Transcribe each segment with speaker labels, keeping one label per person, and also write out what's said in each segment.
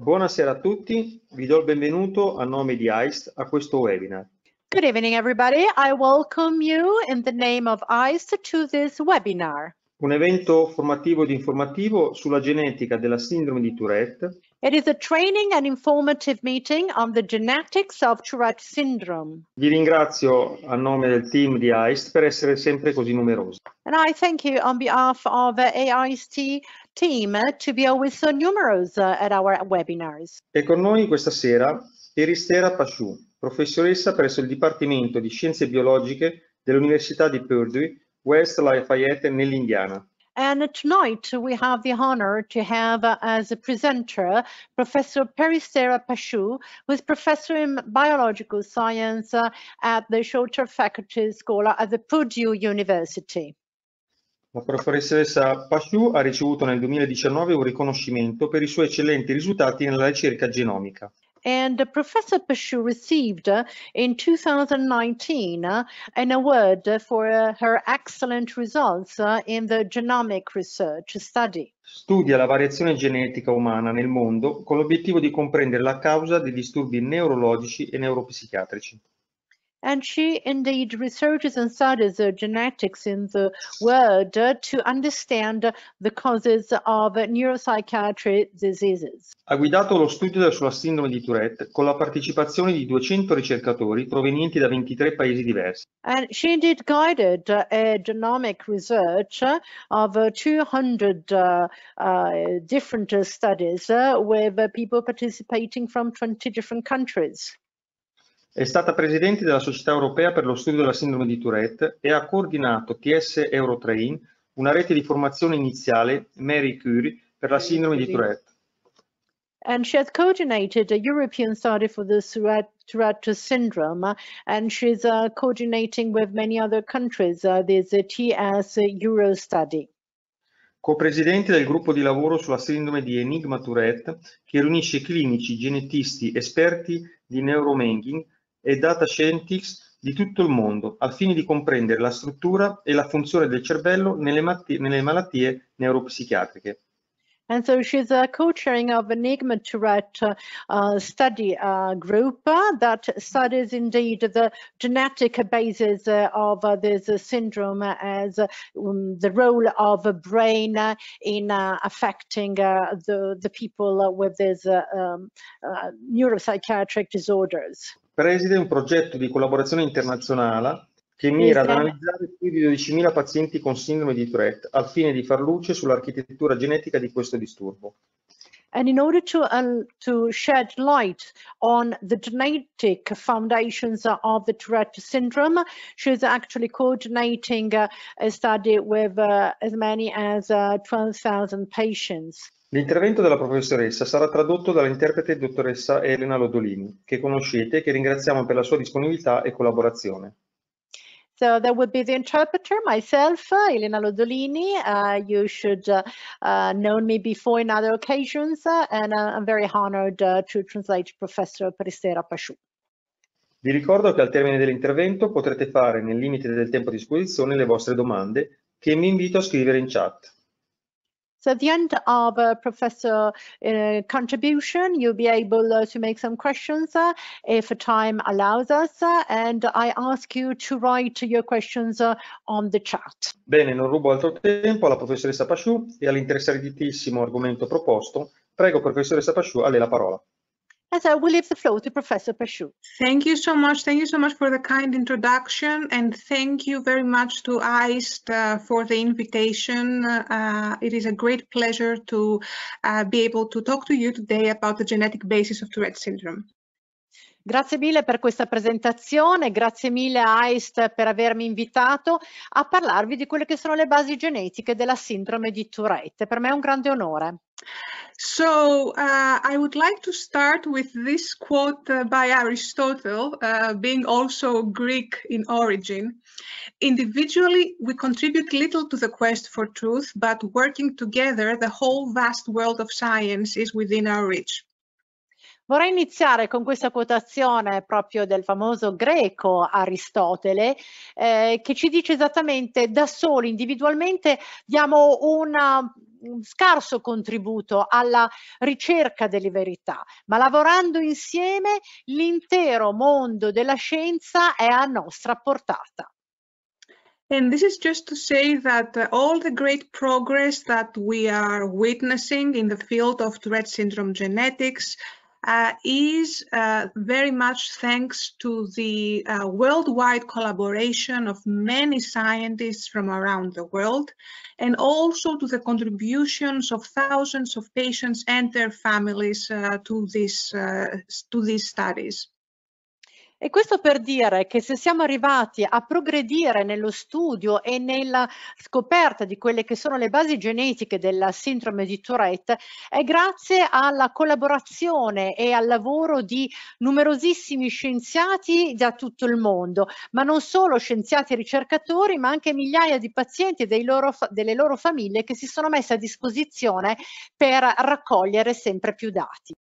Speaker 1: Buonasera a tutti, vi do il benvenuto a nome di ICE a questo webinar.
Speaker 2: Good evening everybody, I welcome you in the name of ICE to this webinar.
Speaker 1: Un evento formativo ed informativo sulla genetica della sindrome di Tourette.
Speaker 2: It is a training and informative meeting on the genetics of Tourette syndrome.
Speaker 1: Vi ringrazio a nome del team di ICE per essere sempre così numerosi.
Speaker 2: And I thank you on behalf of AIST team eh, to be always so numerous eh, at our webinars.
Speaker 1: È con noi questa sera Eristera Pasciù, professoressa presso il Dipartimento di Scienze Biologiche dell'Università di Purdue, West Lafayette, nell'Indiana.
Speaker 2: And tonight we have the honor to have uh, as a presenter Professor Peristera Pashu, who is professor in biological science uh, at the Shorter Faculty School at the Purdue University.
Speaker 1: La professoressa Pashu ha ricevuto nel 2019 un riconoscimento per i suoi eccellenti risultati nella ricerca genomica.
Speaker 2: And uh, Professor Pashu received uh, in 2019 uh, an award for uh, her excellent results uh, in the genomic research study.
Speaker 1: Studia la variazione genetica umana nel mondo con l'obiettivo di comprendere la causa dei disturbi neurologici e neuropsichiatrici.
Speaker 2: And she indeed researches and studies the genetics in the world to understand the causes of neuropsychiatric diseases.
Speaker 1: Ha guidato lo studio sulla sindrome di Tourette con la partecipazione di 200 ricercatori provenienti da 23 paesi diversi.
Speaker 2: And she indeed guided a genomic research of 200 uh, uh, different studies uh, with people participating from 20 different countries.
Speaker 1: È stata presidente della Società Europea per lo Studio della Sindrome di Tourette e ha coordinato TS Eurotrain, una rete di formazione iniziale Mary Curie per la sindrome di Tourette.
Speaker 2: and she has coordinated a European study for the Tourette syndrome, and she's uh, coordinating with many other countries. Uh, there's TS Euro study.
Speaker 1: Co-presidente del gruppo di lavoro sulla sindrome di Enigma Tourette, che riunisce clinici, genetisti, esperti di neuromanking e data scientists di tutto il mondo al fine di comprendere la struttura e la funzione del cervello nelle, nelle malattie neuropsichiatriche.
Speaker 2: And so she's a co-chairing of Enigma Tourette uh, study uh, group uh, that studies indeed the genetic basis uh, of uh, this syndrome as um, the role of a brain uh, in affecting the, the people with these um, neuropsychiatric disorders
Speaker 1: preside un progetto di collaborazione internazionale che mira ad analizzare più di 12.000 pazienti con sindrome di Tourette al fine di far luce sull'architettura genetica di questo disturbo. And
Speaker 2: in order to, uh, to shed light on the genetic foundations of the Tourette syndrome, she's actually coordinating uh, a study with uh, as many as 12,000 uh, patients.
Speaker 1: L'intervento della professoressa sarà tradotto dall'interprete dottoressa Elena Lodolini, che conoscete e che ringraziamo per la sua disponibilità e collaborazione.
Speaker 2: So that would be the interpreter, myself, uh, Elena Lodolini. Uh, you should uh, uh, know me before in other occasions, uh, and uh, I'm very honored uh, to translate Professor Peristera Pasciù.
Speaker 1: Vi ricordo che al termine dell'intervento potrete fare, nel limite del tempo a disposizione, le vostre domande, che vi invito a scrivere in chat.
Speaker 2: So at the end of uh, Professor uh, contribution, you'll be able uh, to make some questions uh, if time allows us uh, and I ask you to write your questions uh, on the chat.
Speaker 1: Bene, non rubo altro tempo alla professoressa Pasciù e all'interessantissimo argomento proposto. Prego professoressa Pasciù, a lei la parola.
Speaker 2: As I will leave the floor to Professor Peshu. Thank you so much.
Speaker 3: Thank you so much for the kind introduction. And thank you very much to ICE uh, for the invitation. Uh, it is a great pleasure to uh, be able to talk
Speaker 2: to you today about the genetic basis of Tourette syndrome. Grazie mille per questa presentazione, grazie mille a AIST per avermi invitato a parlarvi di quelle che sono le basi genetiche della sindrome di Tourette. Per me è un grande onore. So uh, I would like to start with this quote uh, by Aristotle, uh,
Speaker 3: being also Greek in origin. Individually, we contribute little to the quest for truth, but working together, the whole vast world of science is within
Speaker 2: our reach. Vorrei iniziare con questa quotazione proprio del famoso greco Aristotele eh, che ci dice esattamente da soli individualmente diamo una, un scarso contributo alla ricerca delle verità, ma lavorando insieme l'intero mondo della scienza è a nostra portata. And this is just to say that
Speaker 3: uh, all the great progress that we are witnessing in the field of Tourette syndrome genetics, uh, is uh, very much thanks to the uh, worldwide collaboration of many scientists from around the world and also to the contributions of thousands of patients and their
Speaker 2: families uh, to, this, uh, to these studies. E questo per dire che se siamo arrivati a progredire nello studio e nella scoperta di quelle che sono le basi genetiche della sindrome di Tourette è grazie alla collaborazione e al lavoro di numerosissimi scienziati da tutto il mondo, ma non solo scienziati e ricercatori, ma anche migliaia di pazienti e loro, delle loro famiglie che si sono messe a disposizione per raccogliere sempre più dati.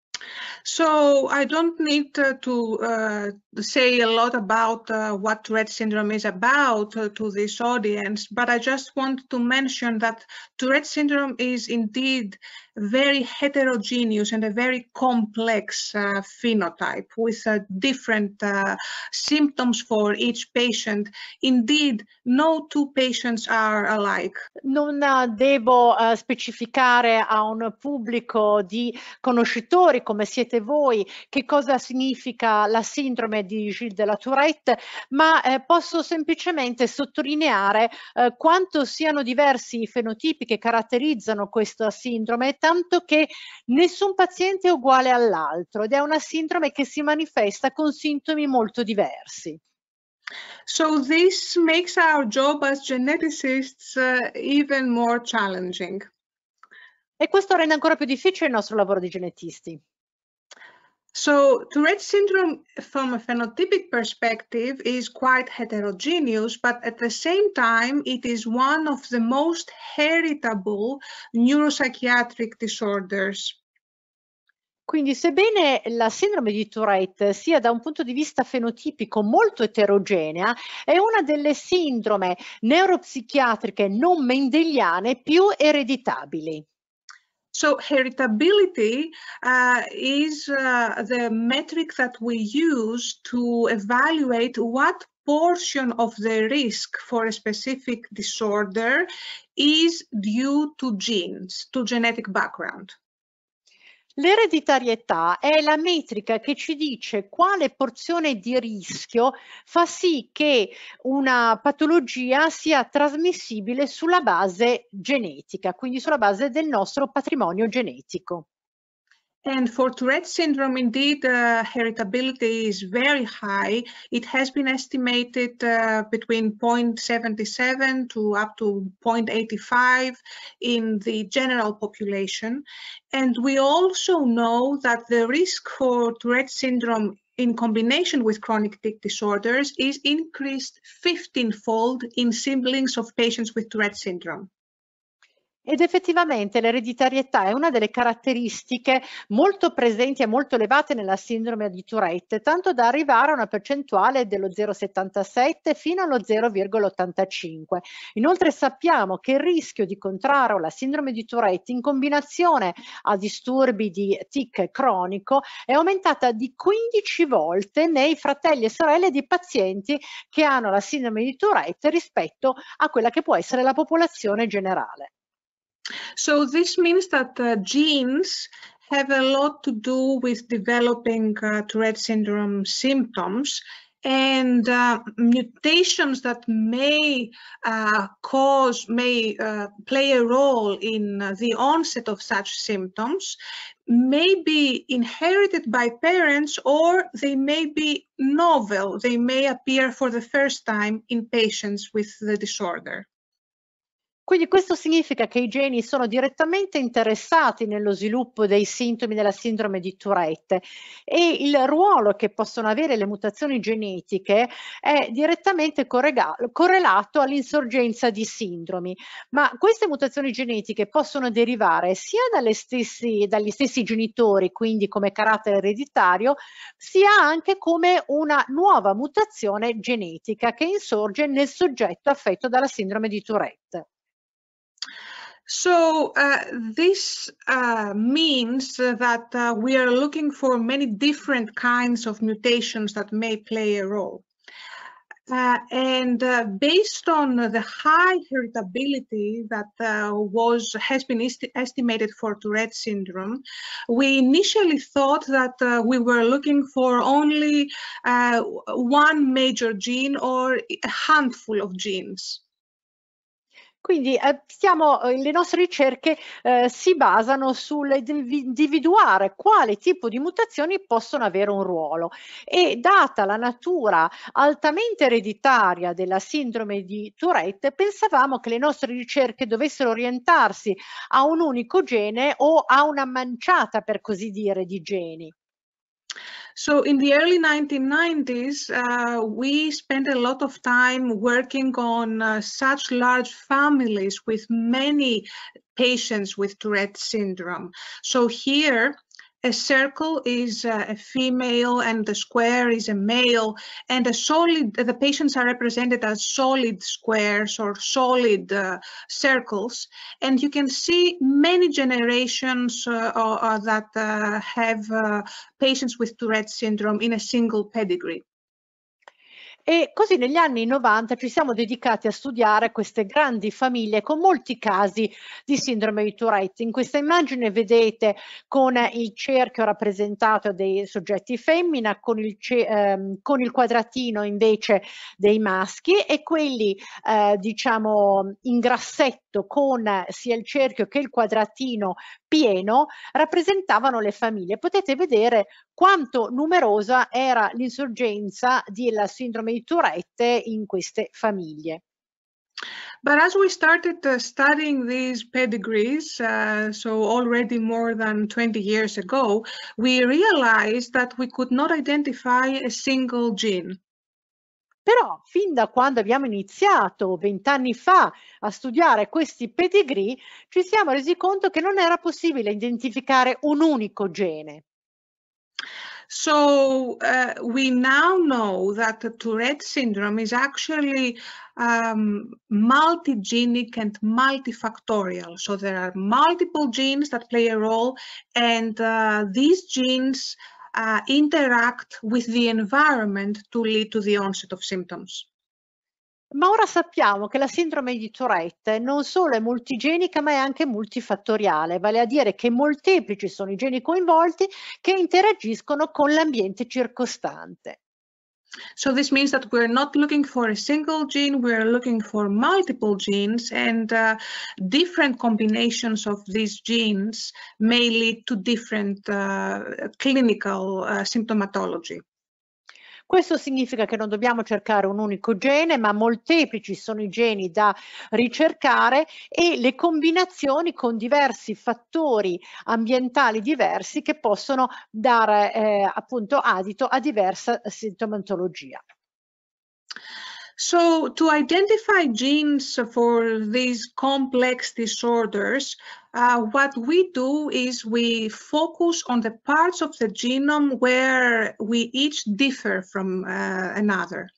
Speaker 2: So I don't need uh, to uh, say a lot
Speaker 3: about uh, what Tourette syndrome is about uh, to this audience, but I just want to mention that Tourette syndrome is indeed very heterogeneous and a very complex uh, phenotype with uh, different uh, symptoms for each patient. Indeed, no two patients are alike.
Speaker 2: Non uh, devo uh, specificare a un pubblico di conoscitori come siete voi che cosa significa la sindrome di Gilles de la Tourette, ma eh, posso semplicemente sottolineare eh, quanto siano diversi i fenotipi che caratterizzano questa sindrome tanto che nessun paziente è uguale all'altro ed è una sindrome che si manifesta con sintomi molto diversi. So this makes our job as geneticists uh, even more challenging. E questo rende ancora più difficile il nostro lavoro di genetisti. So Tourette syndrome from a phenotypic
Speaker 3: perspective is quite heterogeneous, but at the same time, it is one of the
Speaker 2: most heritable neuropsychiatric disorders. Quindi sebbene la sindrome di Tourette sia da un punto di vista fenotipico molto eterogenea, è una delle sindrome neuropsichiatriche non mendeliane più ereditabili. So heritability
Speaker 3: uh, is uh, the metric that we use to evaluate what portion of the risk for a specific disorder
Speaker 2: is due to genes, to genetic background. L'ereditarietà è la metrica che ci dice quale porzione di rischio fa sì che una patologia sia trasmissibile sulla base genetica, quindi sulla base del nostro patrimonio genetico. And for Tourette syndrome, indeed, uh, heritability is very high. It
Speaker 3: has been estimated uh, between 0.77 to up to 0.85 in the general population. And we also know that the risk for Tourette syndrome in combination with chronic tic
Speaker 2: disorders is increased 15-fold in siblings of patients with Tourette syndrome. Ed effettivamente l'ereditarietà è una delle caratteristiche molto presenti e molto elevate nella sindrome di Tourette, tanto da arrivare a una percentuale dello 0,77 fino allo 0,85. Inoltre sappiamo che il rischio di contrarre la sindrome di Tourette in combinazione a disturbi di tic cronico è aumentata di 15 volte nei fratelli e sorelle di pazienti che hanno la sindrome di Tourette rispetto a quella che può essere la popolazione generale. So this means that uh, genes have a
Speaker 3: lot to do with developing uh, Tourette syndrome symptoms and uh, mutations that may uh, cause, may uh, play a role in uh, the onset of such symptoms may be inherited by parents or they may be novel. They
Speaker 2: may appear for the first time in patients with the disorder. Quindi questo significa che i geni sono direttamente interessati nello sviluppo dei sintomi della sindrome di Tourette e il ruolo che possono avere le mutazioni genetiche è direttamente correlato all'insorgenza di sindromi. Ma queste mutazioni genetiche possono derivare sia stessi, dagli stessi genitori, quindi come carattere ereditario, sia anche come una nuova mutazione genetica che insorge nel soggetto affetto dalla sindrome di Tourette. So uh, this uh, means that
Speaker 3: uh, we are looking for many different kinds of mutations that may play a role. Uh, and uh, based on the high heritability that uh, was has been est estimated for Tourette syndrome, we initially thought that we were looking for only one major gene or a handful of genes.
Speaker 2: Quindi eh, stiamo, eh, le nostre ricerche eh, si basano sull'individuare quale tipo di mutazioni possono avere un ruolo e data la natura altamente ereditaria della sindrome di Tourette pensavamo che le nostre ricerche dovessero orientarsi a un unico gene o a una manciata per così dire di geni. So in the early 1990s, uh,
Speaker 3: we spent a lot of time working on uh, such large families with many patients with Tourette syndrome. So here, a circle is uh, a female and the square is a male and a solid the patients are represented as solid squares or solid uh, circles and you can see many generations uh, uh that uh,
Speaker 2: have uh, patients with Tourette syndrome in a single pedigree. E così negli anni 90 ci siamo dedicati a studiare queste grandi famiglie con molti casi di sindrome di Tourette. In questa immagine vedete con il cerchio rappresentato dei soggetti femmina, con il, ehm, con il quadratino invece dei maschi e quelli eh, diciamo in grassetto con sia il cerchio che il quadratino pieno rappresentavano le famiglie. Potete vedere quanto numerosa era l'insorgenza della sindrome di di Tourette in queste famiglie. But as we started uh,
Speaker 3: studying these pedigrees, uh, so already more than 20 years ago, we realized that we could not identify a single gene.
Speaker 2: Però fin da quando abbiamo iniziato vent'anni fa a studiare questi pedigree, ci siamo resi conto che non era possibile identificare un unico gene. So uh, we now know that
Speaker 3: Tourette syndrome is actually um, multigenic and multifactorial. So there are multiple genes that play a role and uh, these genes uh, interact with the environment to lead to the
Speaker 2: onset of symptoms. Ma ora sappiamo che la sindrome di Tourette non solo è multigenica ma è anche multifattoriale, vale a dire che molteplici sono i geni coinvolti che interagiscono con l'ambiente circostante. So this means
Speaker 3: that we're not looking for a single gene, we're looking for multiple genes and uh, different combinations of these genes may lead to different
Speaker 2: uh, clinical uh, symptomatology. Questo significa che non dobbiamo cercare un unico gene, ma molteplici sono i geni da ricercare e le combinazioni con diversi fattori ambientali diversi che possono dare eh, appunto adito a diversa sintomatologia. So to identify genes for these
Speaker 3: complex disorders, Uh, what we do is we focus on the parts of the genome where we each differ from uh, another.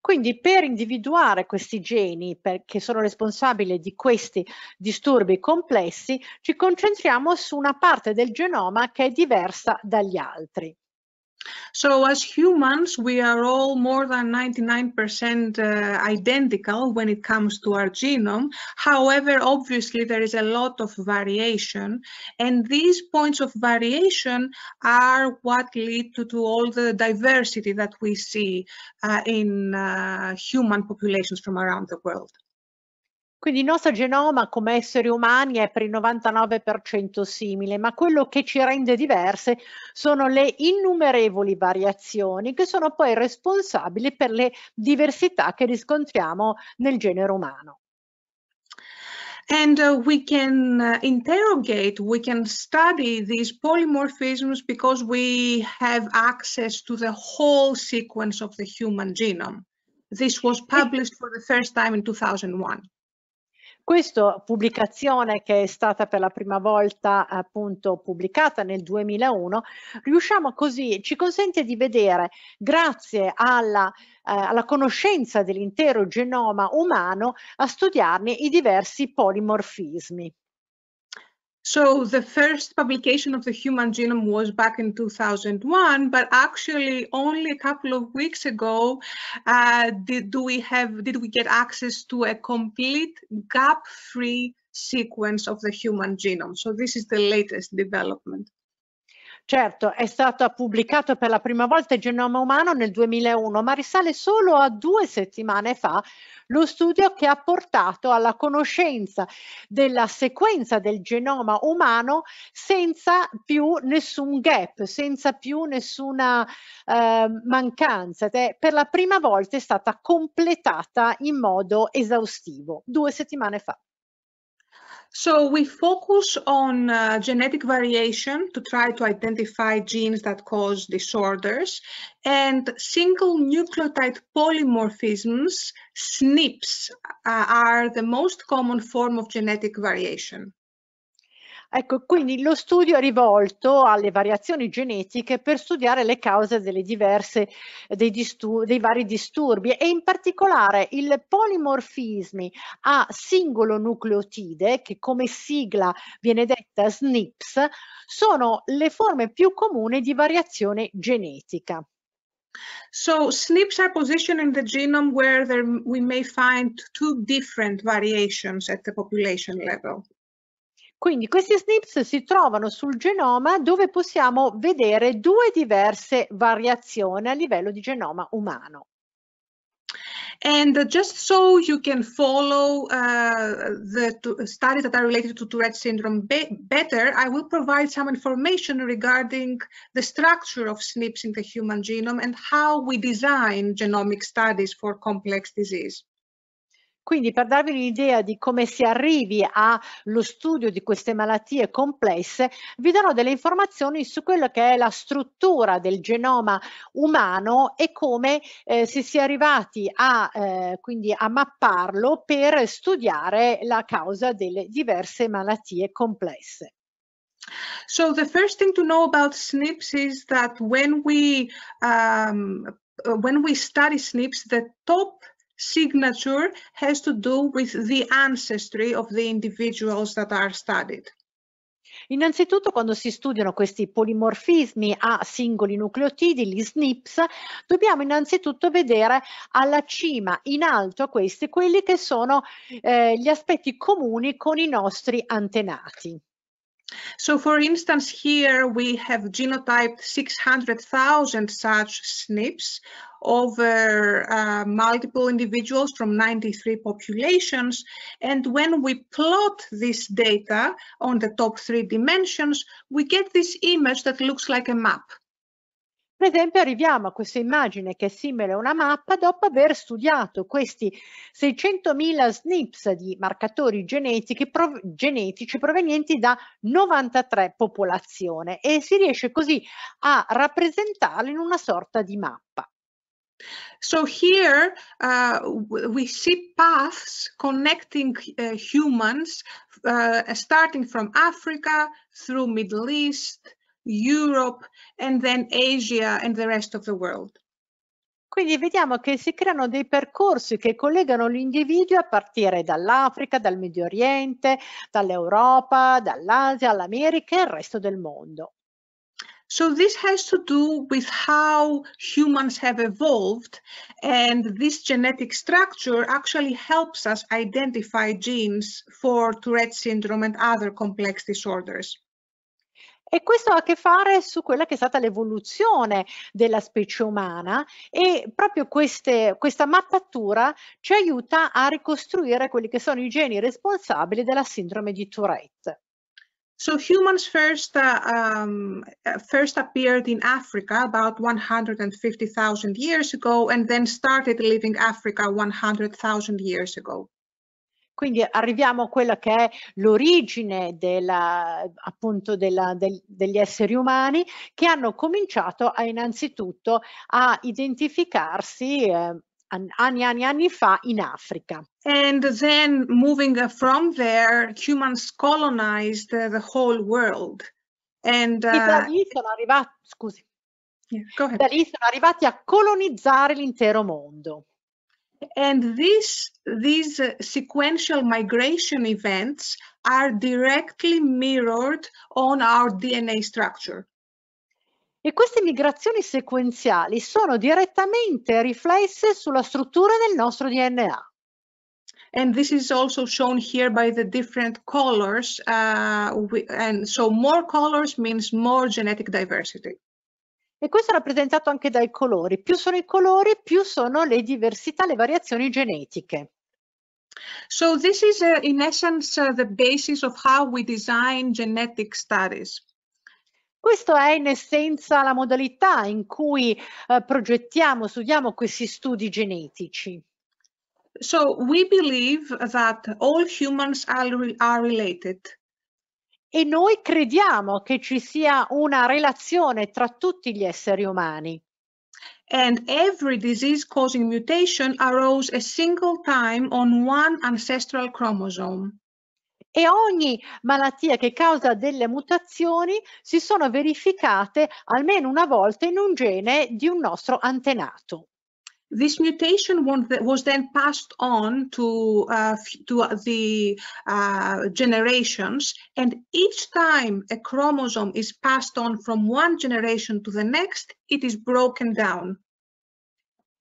Speaker 2: Quindi per individuare questi geni per, che sono responsabili di questi disturbi complessi ci concentriamo su una parte del genoma che è diversa dagli altri. So as humans, we are all
Speaker 3: more than 99% uh, identical when it comes to our genome. However, obviously, there is a lot of variation. And these points of variation are what lead to, to all the diversity that we see
Speaker 2: uh, in uh, human populations from around the world. Quindi il nostro genoma come esseri umani è per il 99% simile, ma quello che ci rende diverse sono le innumerevoli variazioni che sono poi responsabili per le diversità che riscontriamo nel genere umano. And uh, we can uh, interrogate, we can study these
Speaker 3: polymorphisms because we have access to the whole sequence of the
Speaker 2: human genome. This was published for the first time in 2001. Questa pubblicazione che è stata per la prima volta appunto pubblicata nel 2001, riusciamo così, ci consente di vedere grazie alla eh, alla conoscenza dell'intero genoma umano a studiarne i diversi polimorfismi. So the first publication of the human
Speaker 3: genome was back in 2001, but actually only a couple of weeks ago uh, did do we have did we get access to a complete
Speaker 2: gap-free sequence of the human genome. So this is the latest development. Certo, è stato pubblicato per la prima volta il genoma umano nel 2001, ma risale solo a due settimane fa lo studio che ha portato alla conoscenza della sequenza del genoma umano senza più nessun gap, senza più nessuna eh, mancanza. Per la prima volta è stata completata in modo esaustivo, due settimane fa. So we focus on uh, genetic variation to
Speaker 3: try to identify genes that cause disorders and single nucleotide polymorphisms, SNPs, uh, are the most common form of genetic variation.
Speaker 2: Ecco, quindi lo studio è rivolto alle variazioni genetiche per studiare le cause delle diverse, dei, dei vari disturbi e in particolare il polimorfismi a singolo nucleotide, che come sigla viene detta SNPs, sono le forme più comuni di variazione genetica. So SNPs
Speaker 3: are positioned in the genome where there, we may find two different variations at the population level.
Speaker 2: Quindi questi SNPs si trovano sul genoma dove possiamo vedere due diverse variazioni a livello di genoma umano.
Speaker 3: And just so you can follow uh, the studies that are related to Tourette syndrome be better, I will provide some information regarding the structure of SNPs in the human genome and how we design
Speaker 2: genomic studies for complex disease. Quindi per darvi un'idea di come si arrivi allo studio di queste malattie complesse, vi darò delle informazioni su quello che è la struttura del genoma umano e come eh, si sia arrivati a, eh, a mapparlo per studiare la causa delle diverse malattie complesse. So the first thing
Speaker 3: to know about SNPs is that when we um, uh, when we study SNPs, the top signature has to do with the ancestry
Speaker 2: of the individuals that are studied. Innanzitutto quando si studiano questi polimorfismi a singoli nucleotidi, gli SNPs, dobbiamo innanzitutto vedere alla cima, in alto a questi, quelli che sono eh, gli aspetti comuni con i nostri antenati.
Speaker 3: So for instance, here we have genotyped 600,000 such SNPs over uh, multiple individuals from 93 populations. And when we plot this data on the top three dimensions, we get this
Speaker 2: image that looks like a map. Per esempio arriviamo a questa immagine che è simile a una mappa dopo aver studiato questi 600.000 SNPs di marcatori genetici, prov genetici provenienti da 93 popolazioni e si riesce così a rappresentarli in una sorta di mappa. So here uh, we see paths connecting uh,
Speaker 3: humans uh, starting from Africa through Middle East,
Speaker 2: Europe, and then Asia and the rest of the world. Quindi vediamo che si creano dei percorsi che collegano l'individuo a partire dall'Africa, dal Medio Oriente, dall'Europa, dall'Asia, all'America e al resto del mondo.
Speaker 3: So this has to do with how humans have evolved and this genetic structure actually helps us identify genes
Speaker 2: for Tourette syndrome and other complex disorders. e questo ha a che fare su quella che è stata l'evoluzione della specie umana e proprio queste, questa mappatura ci aiuta a ricostruire quelli che sono i geni responsabili della sindrome di Tourette. So humans first, uh, um,
Speaker 3: uh, first appeared in Africa about 150,000 years ago and then
Speaker 2: started leaving Africa 100,000 years ago. Quindi arriviamo a quella che è l'origine della, appunto della, del, degli esseri umani che hanno cominciato a, innanzitutto a identificarsi eh, anni anni anni fa in Africa. And then moving from
Speaker 3: there humans colonized the whole world. And, uh, da lì
Speaker 2: uh, sono arrivati, scusi, yeah, da lì sono arrivati a colonizzare l'intero mondo. And this, these uh, sequential migration
Speaker 3: events are directly mirrored on our DNA structure.
Speaker 2: E queste migrazioni sequenziali sono direttamente riflesse sulla struttura del nostro DNA. and this is also shown here
Speaker 3: by the different colors uh, we, and so more colors means more
Speaker 2: genetic diversity. E questo è rappresentato anche dai colori. Più sono i colori, più sono le diversità, le variazioni genetiche. So this is uh, in essence uh, the basis of how we design genetic studies. Questa è in essenza la modalità in cui uh, progettiamo, studiamo questi studi genetici. So we believe that all humans are, are related e noi crediamo che ci sia una relazione tra tutti gli esseri umani. and every disease
Speaker 3: causing mutation arose a single time on one ancestral chromosome.
Speaker 2: E ogni malattia che causa delle mutazioni si sono verificate almeno una volta in un gene di un nostro antenato. This mutation was then passed on to, uh, to uh, the
Speaker 3: uh, generations, and each time a chromosome is passed on from one generation to the next, it is broken down.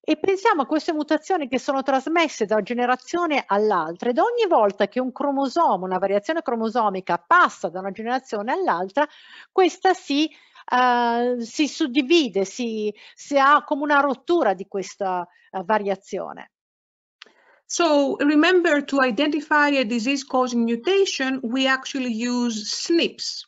Speaker 2: E pensiamo a queste mutazioni che sono trasmesse da generazione all'altra ed ogni volta che un cromosoma, una variazione cromosomica passa da una generazione all'altra, questa si eh, si suddivide, si, si, ha come una rottura di questa eh, variazione. So remember to identify a disease causing mutation, we actually use SNPs.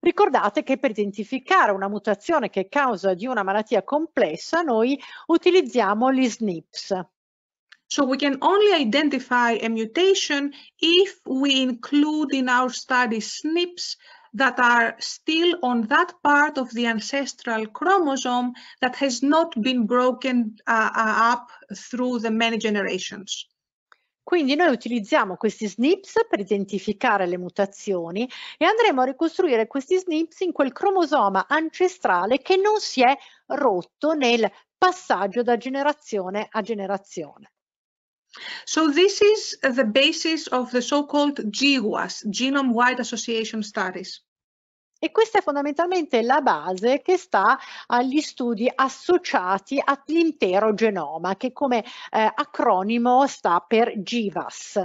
Speaker 2: Ricordate che per identificare una mutazione che è causa di una malattia complessa noi utilizziamo gli SNPs. So we can only identify a mutation if
Speaker 3: we include in our study SNPs that are still on that part of the ancestral chromosome that has not been broken uh,
Speaker 2: uh up through the many generations. Quindi noi utilizziamo questi SNPs per identificare le mutazioni e andremo a ricostruire questi SNPs in quel cromosoma ancestrale che non si è rotto nel passaggio da generazione a generazione. So this is the basis of the
Speaker 3: so-called GWAS, Genome-Wide Association Studies. E questa è fondamentalmente
Speaker 2: la base che sta agli studi associati all'intero genoma, che come eh, acronimo sta per GIVAS.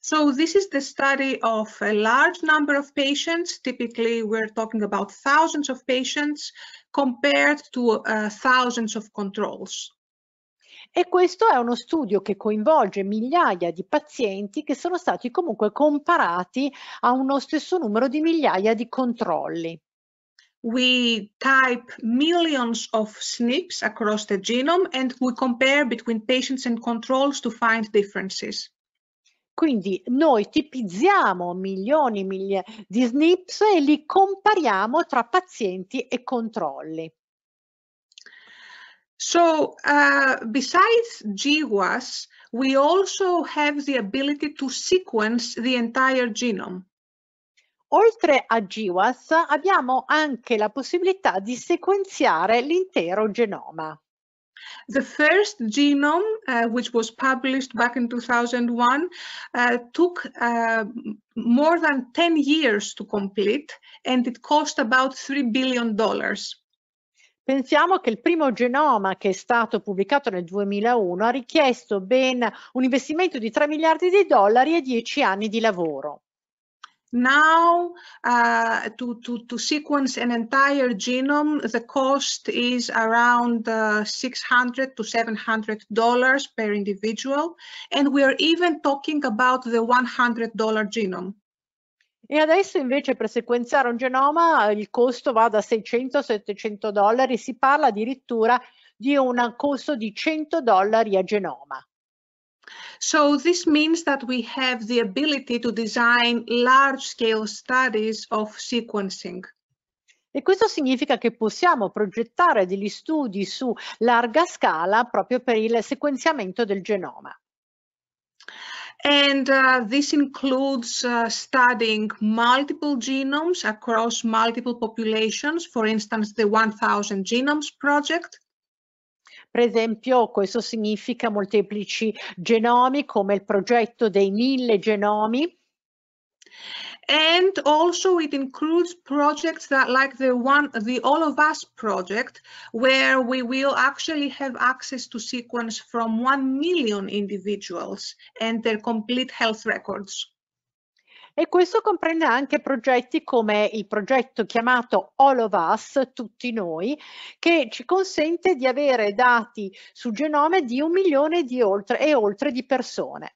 Speaker 2: So
Speaker 3: this is the study of a large number of patients. Typically, we're talking about
Speaker 2: thousands of patients compared to uh, thousands of controls. E questo è uno studio che coinvolge migliaia di pazienti che sono stati comunque comparati a uno stesso numero di migliaia di controlli.
Speaker 3: we type millions of SNPs across the genome and we
Speaker 2: compare between patients and controls to find differences. Quindi noi tipizziamo milioni di SNPs e li compariamo tra pazienti e controlli. So uh,
Speaker 3: besides GWAS, we also have the ability to sequence
Speaker 2: the entire genome. Oltre a GWAS abbiamo anche la possibilità di sequenziare l'intero genoma. The
Speaker 3: first genome, uh, which was published back in 2001, uh, took uh, more than 10 years to complete and it cost about
Speaker 2: $3 billion. Pensiamo che il primo genoma che è stato pubblicato nel 2001 ha richiesto ben un investimento di 3 miliardi di dollari e 10 anni di lavoro. Now, uh, to, to, to sequence
Speaker 3: an entire genome, the cost is around uh, 600 to 700 dollars per individual, and we are even talking about the 100
Speaker 2: dollar genome. E adesso invece per sequenziare un genoma eh, il costo va da 600 a 700 dollari, si parla addirittura di un costo di 100 dollari a genoma. So this means that we have the ability to design large scale studies of sequencing. E questo significa che possiamo progettare degli studi su larga scala proprio per il sequenziamento del genoma. And uh, this
Speaker 3: includes uh, studying multiple genomes across multiple populations, for instance, the 1000 Genomes Project.
Speaker 2: Per esempio, questo significa molteplici genomi, come il progetto dei mille genomi. and also it includes projects that like
Speaker 3: the one the all of us project where we will actually have access to
Speaker 2: sequence from 1 million individuals and their complete health records e questo comprende anche progetti come il progetto chiamato All of Us, tutti noi, che ci consente di avere dati su genome di un milione di oltre, e oltre di persone.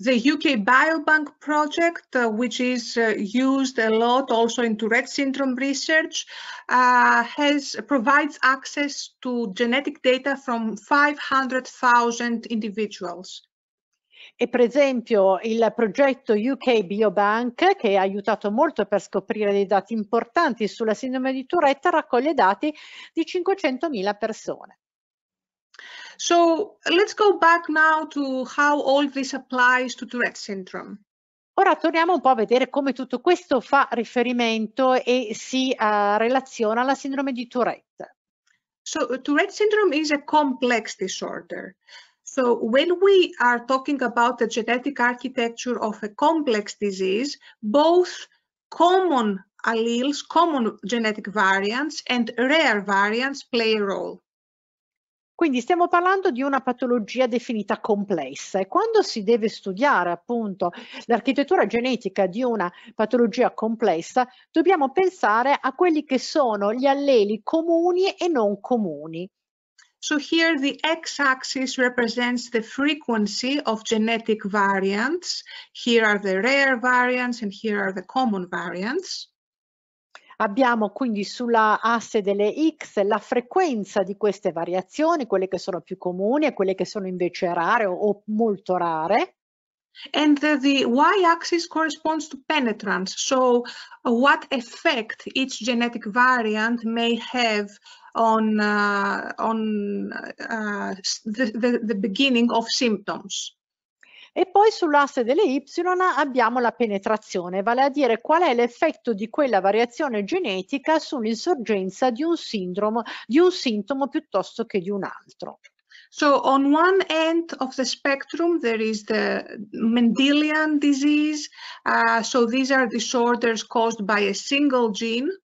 Speaker 2: The UK
Speaker 3: Biobank project, uh, which is uh, used a lot also in Tourette syndrome research, uh, has provides access to genetic data from
Speaker 2: 500,000 individuals. E per esempio il progetto UK Biobank, che ha aiutato molto per scoprire dei dati importanti sulla sindrome di Tourette, raccoglie dati di 500.000 persone. So let's go back now to how all this applies to Tourette syndrome. Ora torniamo un po' a vedere come tutto questo fa riferimento e si uh, relaziona alla sindrome di Tourette. So Tourette syndrome is a
Speaker 3: complex disorder. So when we are talking about the genetic architecture of a complex disease, both common alleles, common genetic variants and rare variants play a role.
Speaker 2: Quindi stiamo parlando di una patologia definita complessa e quando si deve studiare appunto l'architettura genetica di una patologia complessa dobbiamo pensare a quelli che sono gli alleli comuni e non comuni.
Speaker 3: So here the x-axis represents the frequency of genetic variants.
Speaker 2: Here are the rare variants and here are the common variants. Abbiamo quindi sulla asse delle X la frequenza di queste variazioni, quelle che sono più comuni e quelle che sono invece rare o, o molto rare. And uh, the y-axis corresponds to penetrance, so uh, what effect each
Speaker 3: genetic variant may have on, uh, on uh,
Speaker 2: uh, the, the, the beginning of symptoms. E poi sull'asse delle Y abbiamo la penetrazione, vale a dire qual è l'effetto di quella variazione genetica sull'insorgenza di un sindrome, di un sintomo piuttosto che di un altro. So on one end of the spectrum, there is the Mendelian disease. Uh, so these are disorders caused by a single gene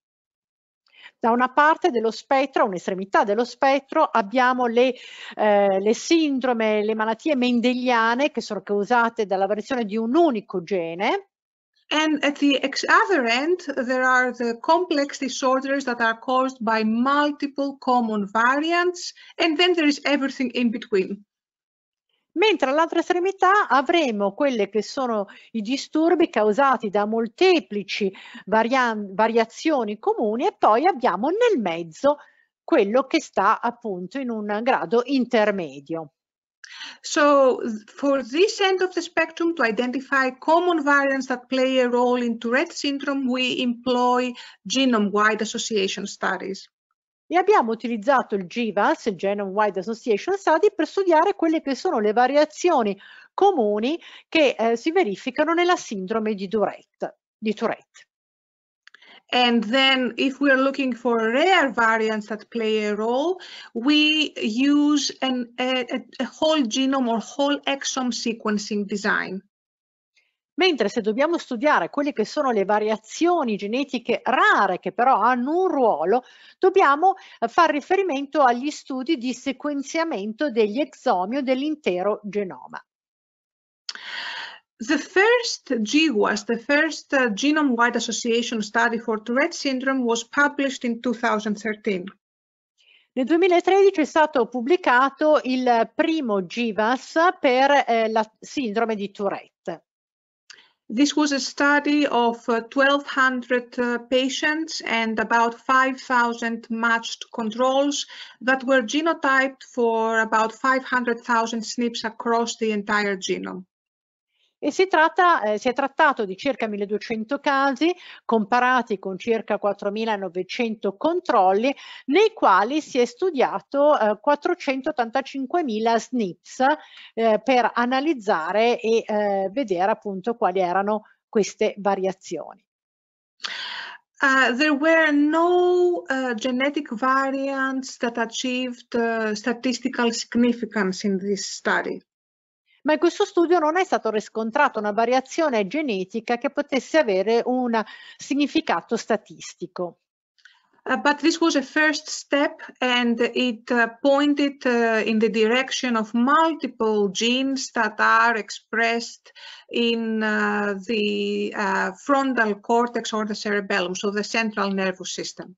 Speaker 2: da una parte dello spettro, a un'estremità dello spettro, abbiamo le, eh, le sindrome, le malattie mendeliane che sono causate dalla variazione di un unico gene, And at the other end, there are the complex
Speaker 3: disorders that are caused by multiple common variants, and then there is
Speaker 2: everything in between mentre all'altra estremità avremo quelli che sono i disturbi causati da molteplici variazioni comuni e poi abbiamo nel mezzo quello che sta appunto in un grado intermedio. So for this end of the spectrum to identify
Speaker 3: common variants that play a role in Tourette syndrome, we employ genome-wide
Speaker 2: association studies. E abbiamo utilizzato il GWAS, il Genome Wide Association Study, per studiare quelle che sono le variazioni comuni che eh, si verificano nella sindrome di Tourette. Di Tourette. And then
Speaker 3: if we are looking for rare variants that play a role, we use
Speaker 2: an, a, a, whole genome or whole exome sequencing design. Mentre se dobbiamo studiare quelle che sono le variazioni genetiche rare che però hanno un ruolo, dobbiamo eh, fare riferimento agli studi di sequenziamento degli exomi o dell'intero genoma. The
Speaker 3: first GWAS, the first uh, genome-wide association study for Tourette syndrome was
Speaker 2: published in 2013. Nel 2013 è stato pubblicato il primo GWAS per eh, la sindrome di Tourette.
Speaker 3: This was a study of uh, 1,200 uh, patients and about 5,000 matched controls that were genotyped for
Speaker 2: about 500,000 SNPs across the entire genome. e si, tratta, eh, si è trattato di circa 1200 casi comparati con circa 4900 controlli nei quali si è studiato eh, 485.000 SNPs eh, per analizzare e eh, vedere appunto quali erano queste variazioni.
Speaker 3: Uh, there were no uh, genetic variants that achieved uh, statistical
Speaker 2: significance in this study ma in questo studio non è stata riscontrata una variazione genetica che potesse avere un significato statistico. Uh, but this was a first step and it uh, pointed uh,
Speaker 3: in the direction of multiple genes that are expressed in uh, the uh, frontal cortex or the cerebellum, so the central nervous
Speaker 2: system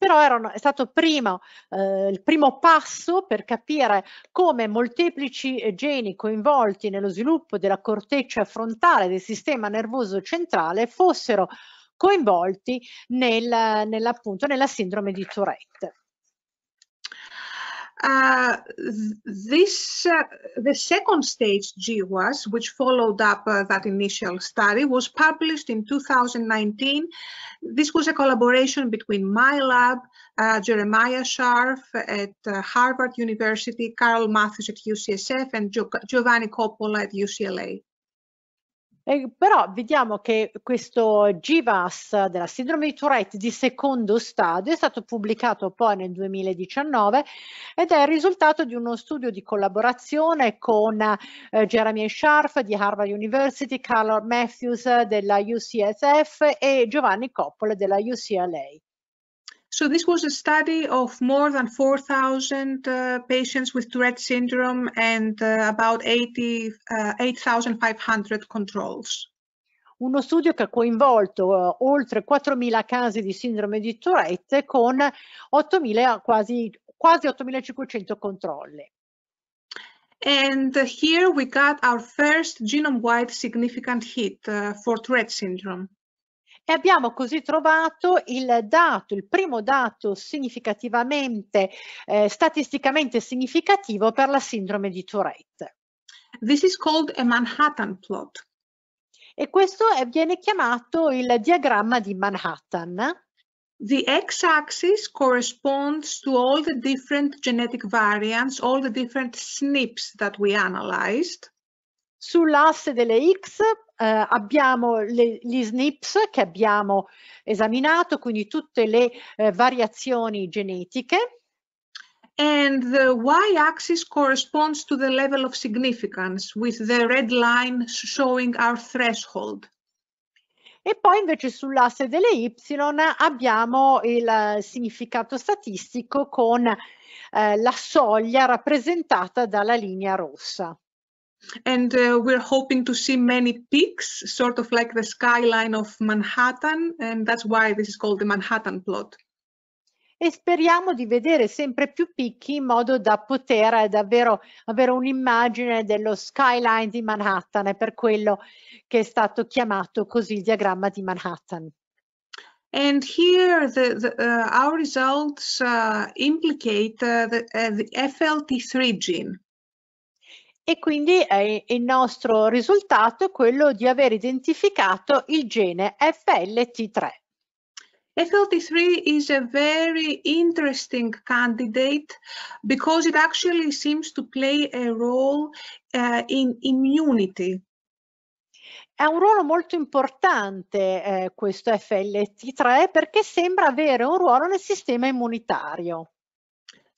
Speaker 2: però erano, è stato primo, eh, il primo passo per capire come molteplici eh, geni coinvolti nello sviluppo della corteccia frontale del sistema nervoso centrale fossero coinvolti nel, nella sindrome di Tourette. Uh, this uh, the second stage GWAS, which followed up
Speaker 3: uh, that initial study, was published in 2019. This was a collaboration between my lab, uh, Jeremiah Sharf at uh, Harvard
Speaker 2: University, Carl Matthews at UCSF, and Giovanni Coppola at UCLA. Eh, però vediamo che questo GVAS della sindrome di Tourette di secondo stadio è stato pubblicato poi nel 2019 ed è il risultato di uno studio di collaborazione con eh, Jeremy Scharf di Harvard University, Carlo Matthews della UCSF e Giovanni Coppola della UCLA.
Speaker 3: So this was a study of more than 4,000 uh, patients with Tourette syndrome and uh, about 8,500 uh,
Speaker 2: 8, controls. Uno studio che ha coinvolto uh, oltre 4.000 casi di sindrome di Tourette con 8.000, quasi, quasi 8.500 controlli. And here we got our first genome-wide significant hit uh, for Tourette syndrome. e abbiamo così trovato il dato, il primo dato significativamente, eh, statisticamente significativo per la sindrome di Tourette. This is called a Manhattan plot. E questo è, viene chiamato il diagramma di Manhattan. The x-axis corresponds to all the different genetic variants, all the different SNPs that we analyzed. Sull'asse delle x eh, abbiamo le, gli SNPs che abbiamo esaminato, quindi tutte le eh, variazioni genetiche. And the
Speaker 3: y-axis corresponds to the level of significance with the red line showing our threshold.
Speaker 2: E poi invece sull'asse delle y abbiamo il eh, significato statistico con eh, la soglia rappresentata dalla linea rossa.
Speaker 3: and uh, we're hoping to see many peaks, sort of like the skyline of Manhattan, and that's why this is called the Manhattan plot.
Speaker 2: E speriamo di vedere sempre più picchi in modo da poter davvero avere un'immagine dello skyline di Manhattan, è per quello che è stato chiamato così il diagramma di Manhattan. And here
Speaker 3: the, the, uh, our results uh, implicate uh, the, uh, the
Speaker 2: FLT3 gene. e quindi eh, il nostro risultato è quello di aver identificato il gene FLT3.
Speaker 3: FLT3 is a very interesting candidate because it
Speaker 2: actually seems to play a role uh, in immunity. Ha un ruolo molto importante eh, questo FLT3 perché sembra avere un ruolo nel sistema immunitario.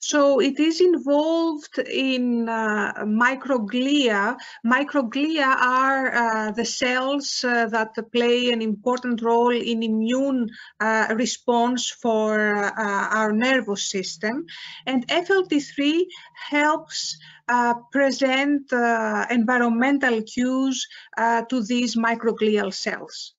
Speaker 2: So it is involved
Speaker 3: in uh, microglia. Microglia are uh, the cells uh, that play an important role in immune uh, response for uh, our nervous system. And FLT3 helps uh, present uh, environmental cues uh,
Speaker 2: to these microglial cells.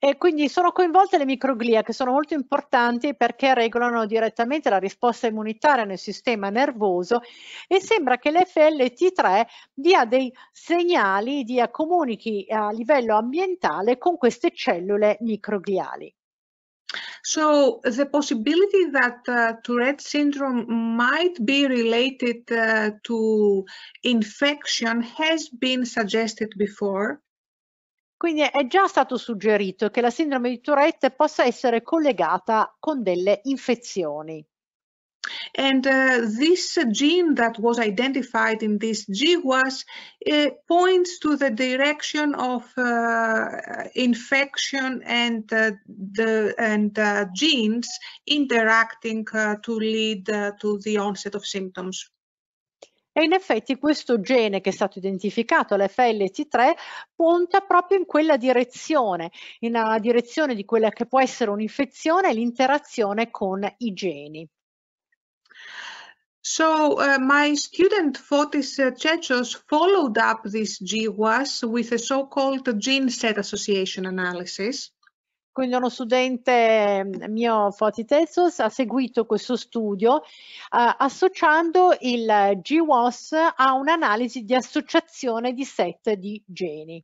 Speaker 2: E quindi sono coinvolte le microglia che sono molto importanti perché regolano direttamente la risposta immunitaria nel sistema nervoso e sembra che l'FLT3 dia dei segnali, dia comunichi a livello ambientale con queste cellule microgliali. So the possibility that uh, Tourette syndrome might be related uh, to infection has been suggested before. Quindi è già stato suggerito che la sindrome di Tourette possa essere collegata con delle infezioni. And uh, this
Speaker 3: gene that was identified in this GWAS uh, points to the direction of uh, infection and uh, the and
Speaker 2: uh, genes interacting uh, to lead uh, to the onset of symptoms. E in effetti questo gene che è stato identificato, l'FLT3, punta proprio in quella direzione, in una direzione di quella che può essere un'infezione e l'interazione con i geni. So
Speaker 3: uh, my student Fotis uh, Chechos followed up this GWAS with a
Speaker 2: so-called gene set association analysis quindi uno studente mm, mio Foti Tesos ha seguito questo studio eh, associando il GWAS a un'analisi di associazione di set di geni.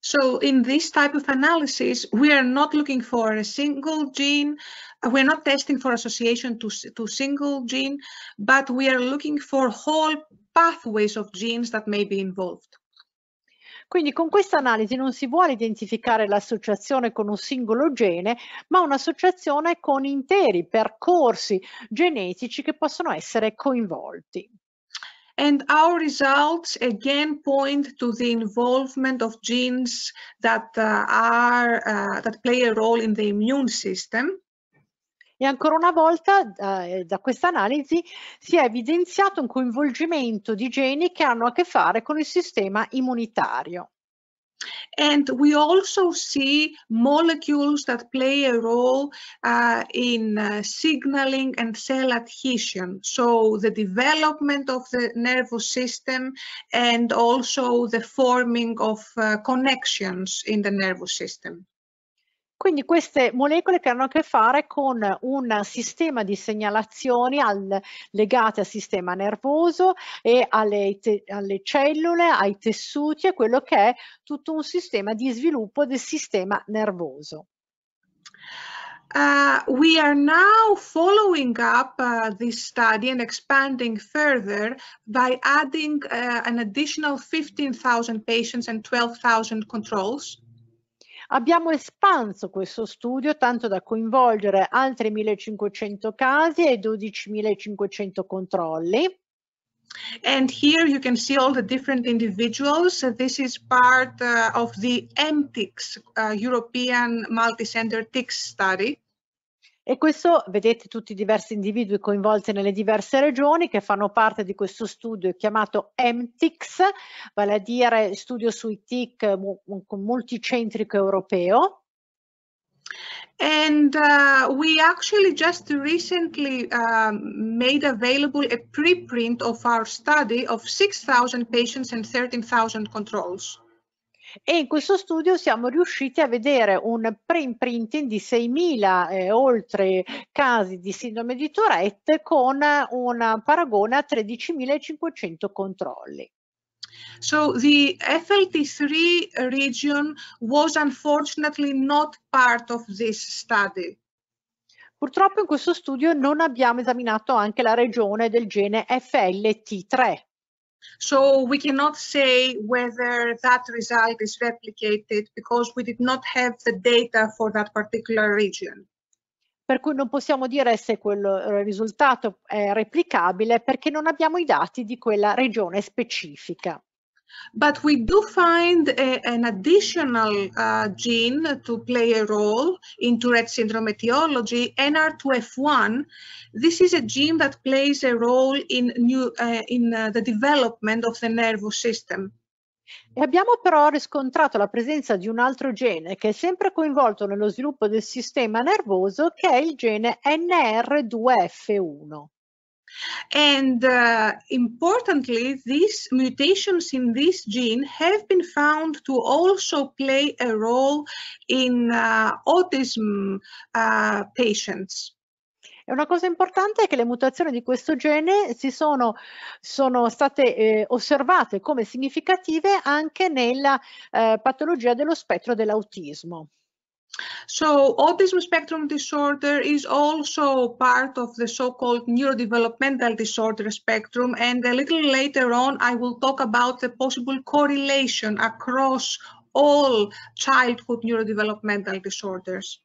Speaker 2: So in this type of analysis, we are not looking for a single
Speaker 3: gene. Uh, we're not testing for association to, to single gene, but we are looking
Speaker 2: for whole pathways of genes that may be involved. Quindi con questa analisi non si vuole identificare l'associazione con un singolo gene, ma un'associazione con interi percorsi genetici che possono essere coinvolti. And our results again point to the involvement
Speaker 3: of genes that, uh, are, uh, that play a role in the immune system.
Speaker 2: E ancora una volta da, eh, da questa analisi si è evidenziato un coinvolgimento di geni che hanno a che fare con il sistema immunitario. And we also see molecules that play a role
Speaker 3: uh, in uh, signaling and cell adhesion. So the development of the nervous system and also the forming of
Speaker 2: uh, connections in the nervous system. Quindi queste molecole che hanno a che fare con un sistema di segnalazioni al, legate al sistema nervoso e alle, te, alle, cellule, ai tessuti e quello che è tutto un sistema di sviluppo del sistema nervoso.
Speaker 3: Uh, we are now following up uh, this study and expanding further by adding uh, an additional 15,000 patients and
Speaker 2: 12,000 controls. Abbiamo espanso questo studio tanto da coinvolgere altri 1500 casi e 12500 controlli. And here you can see all the different individuals. This is part uh, of the MTICS, uh, European Multicenter TICS study. E questo vedete tutti i diversi individui coinvolti nelle diverse regioni che fanno parte di questo studio chiamato MTICS, vale a dire studio sui TIC multicentrico europeo. And
Speaker 3: uh, we actually just recently uh, made available a preprint
Speaker 2: of our study of 6,000 patients and 13,000 controls e in questo studio siamo riusciti a vedere un preimprinting di 6.000 eh, oltre casi di sindrome di Tourette con un paragone a 13.500 controlli.
Speaker 3: So the FLT3
Speaker 2: region was unfortunately not part of this study. Purtroppo in questo studio non abbiamo esaminato anche la regione del gene FLT3. So we cannot say whether that result
Speaker 3: is replicated because we did not have the data for that particular region.
Speaker 2: Per cui non possiamo dire se quel eh, risultato è replicabile perché non abbiamo i dati di quella regione specifica. But we do find a,
Speaker 3: an additional uh, gene to play a role in Tourette syndrome etiology, NR2F1. This is a gene that plays a role in, new, uh, in uh, the development of the nervous system.
Speaker 2: E abbiamo però riscontrato la presenza di un altro gene che è sempre coinvolto nello sviluppo del sistema nervoso, che è il gene NR2F1. And uh,
Speaker 3: importantly, these mutations in this gene have been found to also play a role in uh, autism uh,
Speaker 2: patients. E una cosa importante è che le mutazioni di questo gene sono, sono, state eh, osservate come significative anche nella eh, patologia dello spettro dell'autismo. So autism spectrum
Speaker 3: disorder is also part of the so-called neurodevelopmental disorder spectrum. And a little later on, I will talk about the possible correlation across
Speaker 2: all childhood neurodevelopmental disorders.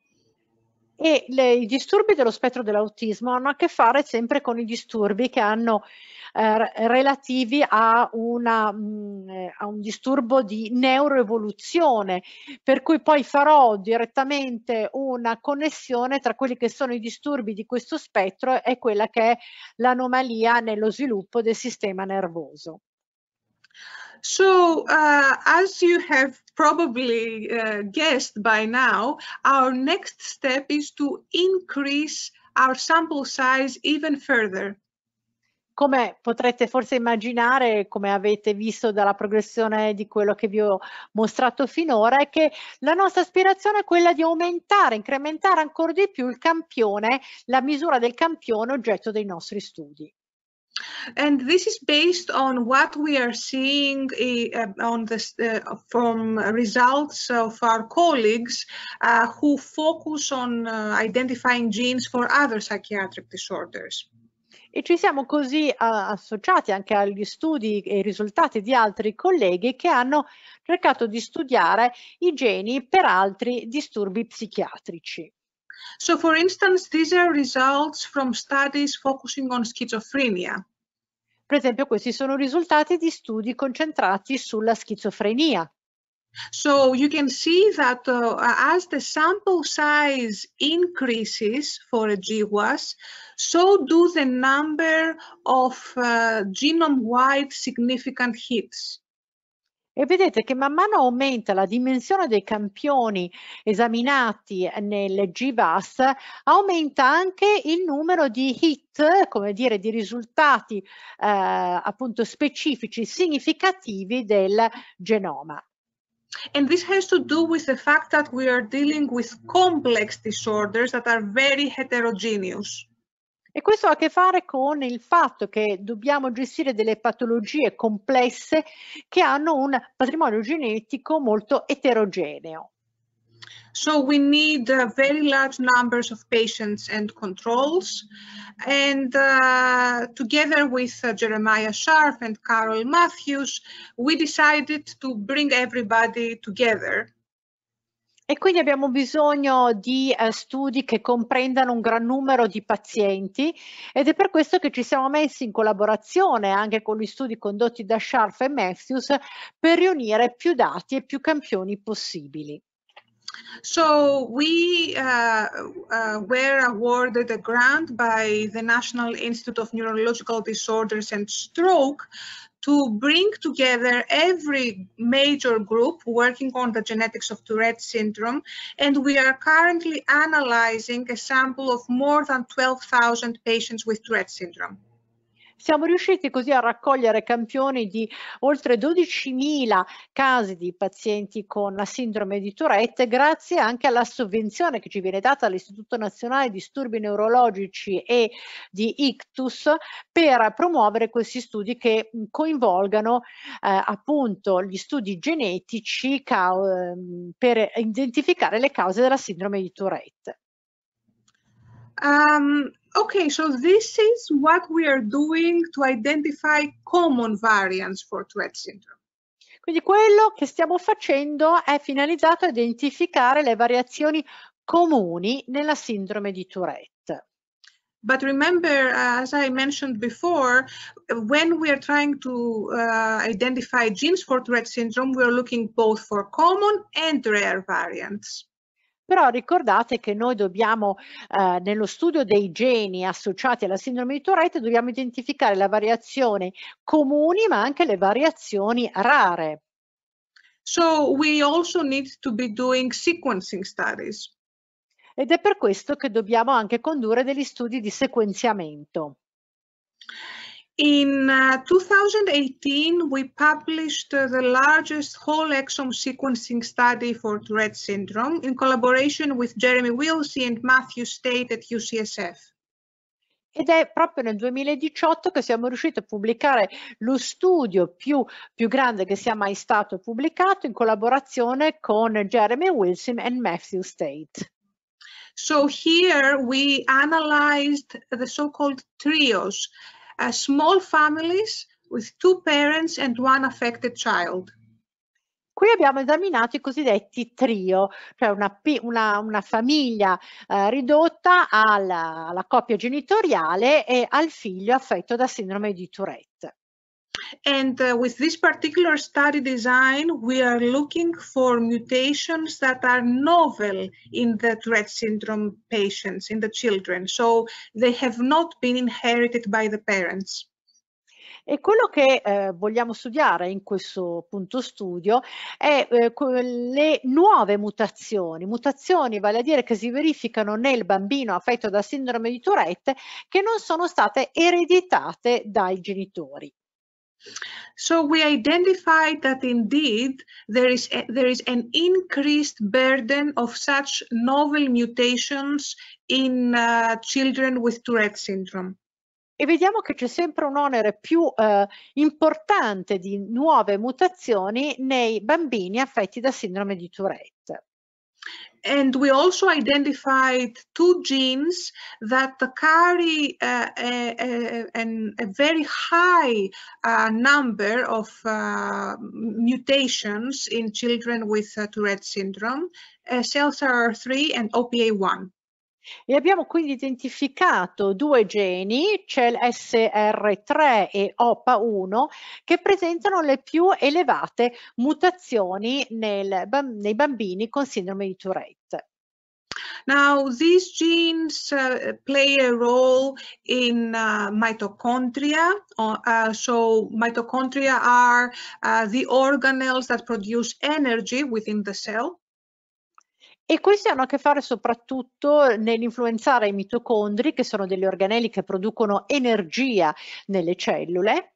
Speaker 2: e le, i disturbi dello spettro dell'autismo hanno a che fare sempre con i disturbi che hanno eh, relativi a, una, mm, eh, a, un disturbo di neuroevoluzione, per cui poi farò direttamente una connessione tra quelli che sono i disturbi di questo spettro e quella che è l'anomalia nello sviluppo del sistema nervoso. So uh, as you have
Speaker 3: probably uh, guessed by now, our next step is to increase our sample size
Speaker 2: even further. Come potrete forse immaginare, come avete visto dalla progressione di quello che vi ho mostrato finora, è che la nostra aspirazione è quella di aumentare, incrementare ancora di più il campione, la misura del campione oggetto dei nostri studi. And this is based on what we are seeing uh, on this, uh, from
Speaker 3: results of our colleagues uh, who focus on uh, identifying
Speaker 2: genes for other psychiatric disorders. E ci siamo così associati anche agli studi e ai risultati di altri colleghi che hanno cercato di studiare i geni per altri disturbi psichiatrici. So for instance, these are results from studies focusing on schizophrenia. Per esempio, questi sono risultati di studi concentrati sulla schizofrenia. So you can see that uh, as the sample size increases
Speaker 3: for a GWAS, so do the number of uh,
Speaker 2: genome-wide significant hits. E vedete che man mano aumenta la dimensione dei campioni esaminati nel GVAS, aumenta anche il numero di hit, come dire, di risultati eh, appunto specifici, significativi del genoma.
Speaker 3: And this has to do with the fact that we are dealing with complex disorders that are very heterogeneous.
Speaker 2: E questo ha a che fare con il fatto che dobbiamo gestire delle patologie complesse che hanno un patrimonio genetico molto eterogeneo. So we need uh, very large numbers of
Speaker 3: patients and controls. And uh, together with uh, Jeremiah Sharp and Carol Matthews, we decided to bring everybody together
Speaker 2: e quindi abbiamo bisogno di eh, studi che comprendano un gran numero di pazienti ed è per questo che ci siamo messi in collaborazione anche con gli studi condotti da Sharf e Matthews per riunire più dati e più campioni possibili. So we uh, uh,
Speaker 3: were awarded a grant by the National Institute of Neurological Disorders and Stroke to bring together every major group working on the genetics of Tourette syndrome. And we are currently analyzing a
Speaker 2: sample of more than 12,000 patients with Tourette syndrome. Siamo riusciti così a raccogliere campioni di oltre 12.000 casi di pazienti con la sindrome di Tourette grazie anche alla sovvenzione che ci viene data dall'Istituto Nazionale di Disturbi Neurologici e di Ictus per promuovere questi studi che mm, coinvolgano eh, appunto gli studi genetici ehm, per identificare le cause della sindrome di Tourette. Um, Okay, so this is what we are doing to identify common variants for Tourette syndrome. Quindi quello che stiamo facendo è finalizzato a identificare le variazioni comuni nella sindrome di Tourette.
Speaker 3: But remember, uh, as I mentioned before, when we are trying to uh, identify genes for Tourette syndrome, we are looking both for common and rare
Speaker 2: variants. Però ricordate che noi dobbiamo, eh, nello studio dei geni associati alla sindrome di Tourette, dobbiamo identificare le variazioni comuni ma anche le variazioni rare. So we also need to be doing sequencing studies. Ed è per questo che dobbiamo anche condurre degli studi di sequenziamento. In
Speaker 3: uh, 2018, we published uh, the largest whole exome sequencing study for Tourette syndrome in collaboration with Jeremy Wilsey and Matthew State
Speaker 2: at UCSF. Ed è proprio nel 2018 che siamo riusciti a pubblicare lo studio più, più grande che sia mai stato pubblicato in collaborazione con Jeremy Wilson and Matthew State. So here
Speaker 3: we analyzed the so-called trios uh, small families
Speaker 2: with two parents and one affected child. Qui abbiamo esaminato i cosiddetti trio, cioè una, una, una famiglia eh, ridotta alla, alla coppia genitoriale e al figlio affetto da sindrome di Tourette.
Speaker 3: And uh, with this particular study design, we are looking for mutations that are novel in the Tourette syndrome patients, in the children. So they have not been inherited by the parents.
Speaker 2: E quello che eh, vogliamo studiare in questo punto studio è eh, le nuove mutazioni, mutazioni vale a dire che si verificano nel bambino affetto da sindrome di Tourette che non sono state ereditate dai genitori. So we identified that indeed there is, a, there
Speaker 3: is an increased burden of such novel mutations in
Speaker 2: uh, children with Tourette syndrome. E vediamo che c'è sempre un onere più eh, importante di nuove mutazioni nei bambini affetti da sindrome di Tourette. and we also identified two
Speaker 3: genes that carry uh, a, a, a, very high uh, number of uh, mutations in children
Speaker 2: with uh, Tourette syndrome, uh, CELSAR3 and OPA1. E abbiamo quindi identificato due geni, CELSR3 e OPA1, che presentano le più elevate mutazioni nel, nei bambini con sindrome di Tourette. Now, these genes
Speaker 3: uh, play a role in uh, mitochondria. Uh, uh so, mitochondria are uh, the organelles that produce energy
Speaker 2: within the cell. E questi hanno a che fare soprattutto nell'influenzare i mitocondri, che sono degli organelli che producono energia nelle cellule,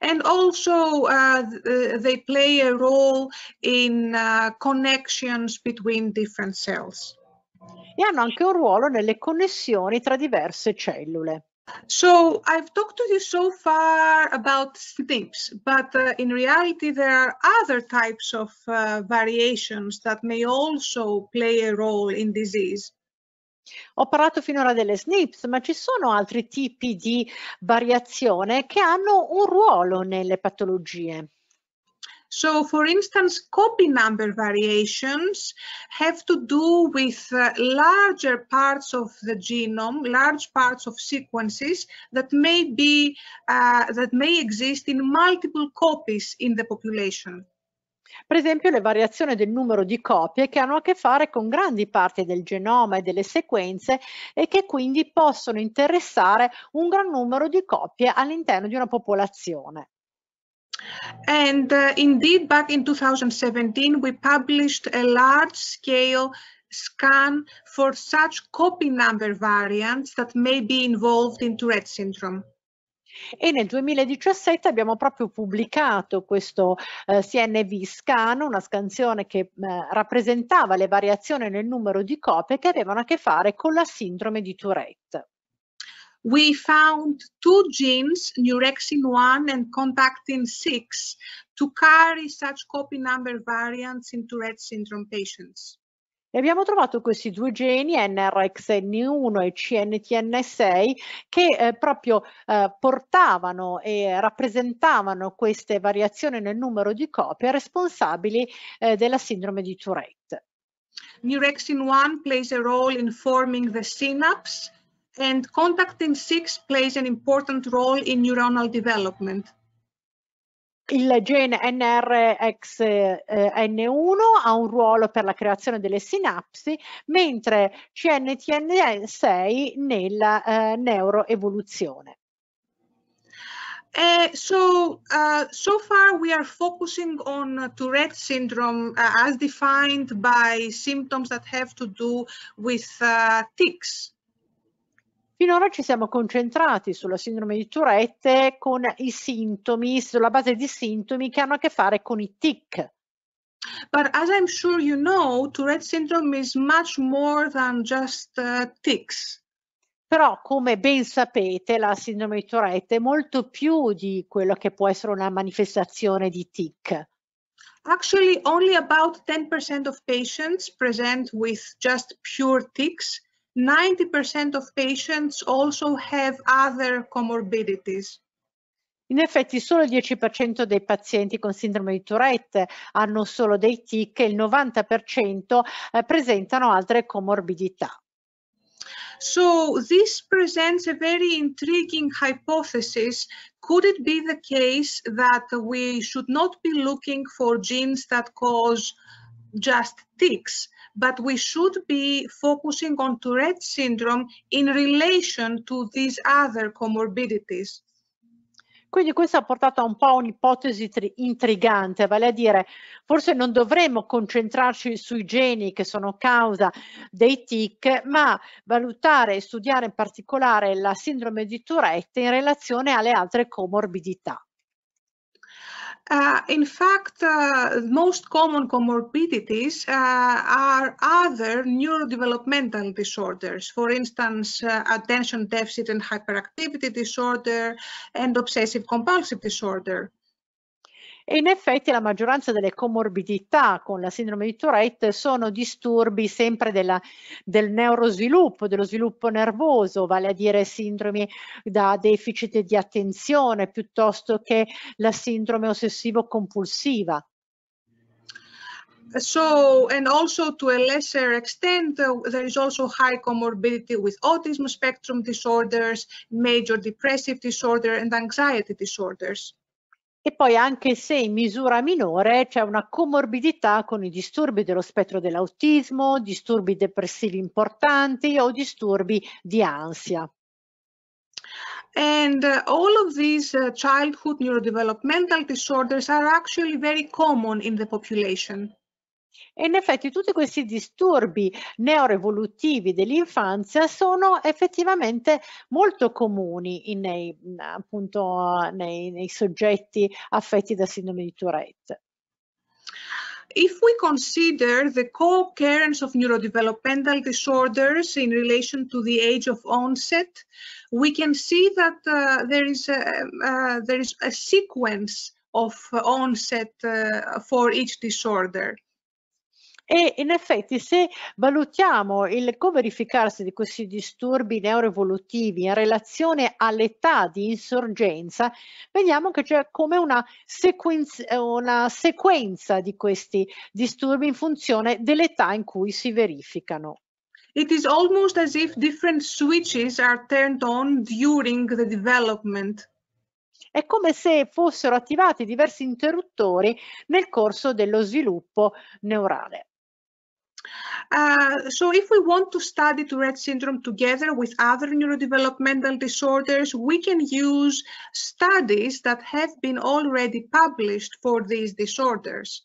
Speaker 2: and also uh, they play a role in uh, connections between different cells. E hanno anche un ruolo nelle connessioni tra diverse cellule. So I've talked to you so far
Speaker 3: about SNPs, but uh, in reality there are other types of uh,
Speaker 2: variations that may also play a role in disease. Ho parlato finora delle SNPs, ma ci sono altri tipi di variazione che hanno un ruolo nelle patologie. So for instance, copy
Speaker 3: number variations have to do with uh, larger parts of the genome, large parts of sequences that may be, uh, that
Speaker 2: may exist in multiple copies in the population. Per esempio le variazioni del numero di copie che hanno a che fare con grandi parti del genoma e delle sequenze e che quindi possono interessare un gran numero di copie all'interno di una popolazione. And uh, indeed, back in 2017,
Speaker 3: we published a large-scale scan for such copy number variants that
Speaker 2: may be involved in Tourette syndrome. E nel 2017 abbiamo proprio pubblicato questo eh, CNV scan, una scansione che eh, rappresentava le variazioni nel numero di copie che avevano a che fare con la sindrome di Tourette we found two genes, neurexin
Speaker 3: 1 and contactin 6, to carry such copy number variants
Speaker 2: in Tourette syndrome patients. E abbiamo trovato questi due geni, NRXN1 e CNTN6, che eh, proprio eh, portavano e rappresentavano queste variazioni nel numero di copie responsabili eh, della sindrome di Tourette.
Speaker 3: Neurexin 1 plays a role in forming the
Speaker 2: synapse
Speaker 3: and contactin-6 plays an important role in neuronal
Speaker 2: development. Il gene NRXN1 eh, ha un ruolo per la creazione delle sinapsi, mentre CNTN6 nella uh, neuroevoluzione. Uh, so, uh, so far we are focusing on Tourette syndrome as defined by symptoms that have to do with tics. Finora ci siamo concentrati sulla sindrome di Tourette con i sintomi, sulla base di sintomi che hanno a che fare con i tic. But as I'm sure you know, Tourette syndrome is much more than just uh, tics. Però, come ben sapete, la sindrome di Tourette è molto più di quello che può essere una manifestazione di tic.
Speaker 3: Actually, only about 10% of patients present with just pure tics
Speaker 2: 90% of patients also have other comorbidities. In effetti solo il 10% dei pazienti con sindrome di Tourette hanno solo dei tic e il 90% eh, presentano altre comorbidità. So this presents a very intriguing hypothesis. Could it
Speaker 3: be the case that we should not be looking for genes that cause just tics, but we should be focusing on Tourette syndrome
Speaker 2: in relation to these other comorbidities. Quindi questo ha portato a un po' un'ipotesi intrigante, vale a dire forse non dovremmo concentrarci sui geni che sono causa dei tic, ma valutare e studiare in particolare la sindrome di Tourette in relazione alle altre comorbidità.
Speaker 3: Uh, in fact, uh, most common comorbidities uh, are other neurodevelopmental disorders, for instance, uh, attention deficit and hyperactivity disorder and obsessive
Speaker 2: compulsive disorder. e in effetti la maggioranza delle comorbidità con la sindrome di Tourette sono disturbi sempre della, del neurosviluppo, dello sviluppo nervoso, vale a dire sindromi da deficit di attenzione piuttosto che la sindrome ossessivo-compulsiva.
Speaker 3: so and also to a lesser extent uh, there is also high comorbidity with autism spectrum disorders major depressive disorder and anxiety
Speaker 2: disorders e poi anche se in misura minore c'è una comorbidità con i disturbi dello spettro dell'autismo, disturbi depressivi importanti o disturbi di ansia. And uh, all of these uh, childhood neurodevelopmental disorders are actually very common in the population. E in effetti tutti questi disturbi neuroevolutivi dell'infanzia sono effettivamente molto comuni in, nei, mm, appunto, nei, nei soggetti affetti da sindrome di Tourette. If we
Speaker 3: consider the co-occurrence of neurodevelopmental disorders in relation to the age of onset, we can see that uh, there, is a, uh, there is a sequence of onset uh, for each disorder.
Speaker 2: E in effetti se valutiamo il verificarsi di questi disturbi neuroevolutivi in relazione all'età di insorgenza, vediamo che c'è come una sequenza, eh, una sequenza di questi disturbi in funzione dell'età in cui si verificano.
Speaker 3: It is almost as if different
Speaker 2: switches are turned on during the development. È come se fossero attivati diversi interruttori nel corso dello sviluppo neurale. Uh, so if we want to study Tourette syndrome
Speaker 3: together with other neurodevelopmental disorders, we can use studies
Speaker 2: that have been already published for these disorders.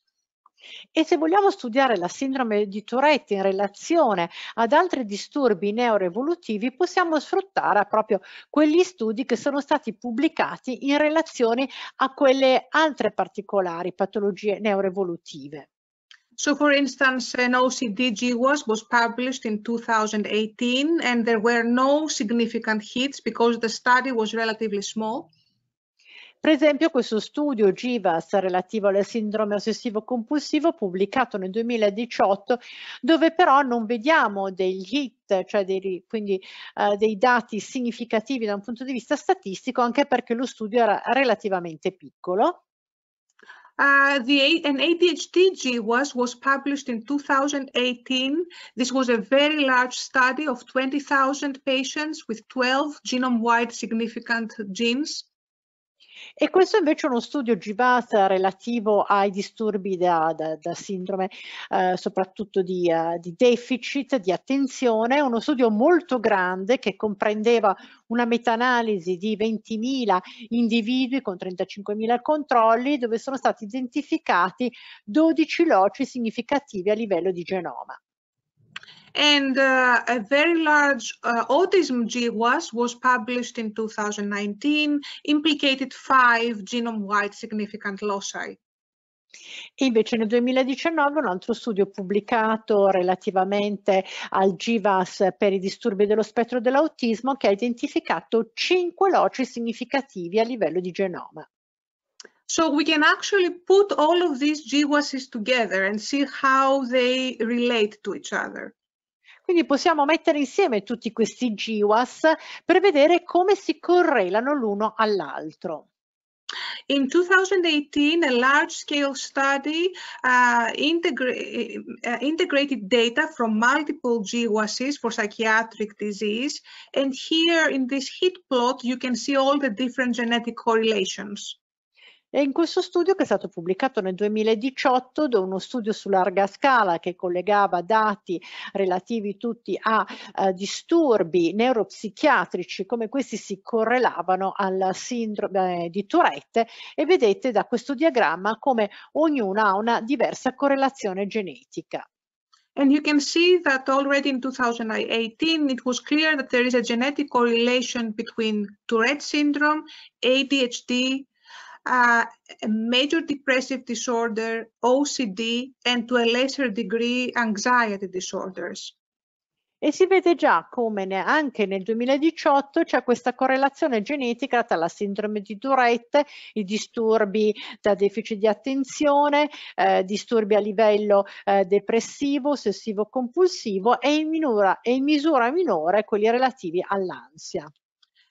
Speaker 2: E se vogliamo studiare la sindrome di Tourette in relazione ad altri disturbi neuroevolutivi, possiamo sfruttare proprio quegli studi che sono stati pubblicati in relazione a quelle altre particolari patologie neuroevolutive.
Speaker 3: So for instance, an OCDG was, was published in 2018 and there were no
Speaker 2: significant hits
Speaker 3: because the study was relatively small.
Speaker 2: Per esempio questo studio GIVAS relativo alla sindrome ossessivo compulsivo pubblicato nel 2018 dove però non vediamo degli hit, cioè dei, quindi uh, dei dati significativi da un punto di vista statistico anche perché lo studio era relativamente piccolo. Uh, the an ADHD GWAS was
Speaker 3: published in 2018. This was a very large study of 20,000
Speaker 2: patients with 12 genome-wide significant genes. E questo invece è uno studio GBAT relativo ai disturbi da, da, da sindrome, eh, soprattutto di, uh, di, deficit, di attenzione, uno studio molto grande che comprendeva una meta-analisi di 20.000 individui con 35.000 controlli dove sono stati identificati 12 loci significativi a livello di genoma. And uh, a very large
Speaker 3: uh, autism GWAS was published in 2019, implicated five genome-wide significant loci.
Speaker 2: E invece nel 2019 un altro studio pubblicato relativamente al GVAS per i disturbi dello spettro dell'autismo che ha identificato 5 loci significativi a livello di genoma. So we can actually put
Speaker 3: all of these
Speaker 2: GWASs together and see how they relate to each other. Quindi possiamo mettere insieme tutti questi GWAS per vedere come si correlano l'uno all'altro.
Speaker 3: In 2018, a large-scale study uh, integra uh, integrated data from multiple GWASs for psychiatric disease.
Speaker 2: And here in this heat plot, you can see all the different genetic correlations. E in questo studio, che è stato pubblicato nel 2018, da uno studio su larga scala che collegava dati relativi tutti a eh, disturbi neuropsichiatrici, come questi si correlavano alla sindrome eh, di Tourette, e vedete da questo diagramma come ognuna ha una diversa correlazione genetica. And you can see that already in 2018, it was clear
Speaker 3: that there is a genetic correlation between Tourette syndrome, ADHD, uh, major depressive disorder, OCD and to a
Speaker 2: lesser degree anxiety disorders. E si vede già come ne, anche nel 2018 c'è questa correlazione genetica tra la sindrome di Durette, i disturbi da deficit di attenzione, eh, disturbi a livello eh, depressivo, ossessivo compulsivo e in, minura, e in misura minore quelli relativi all'ansia.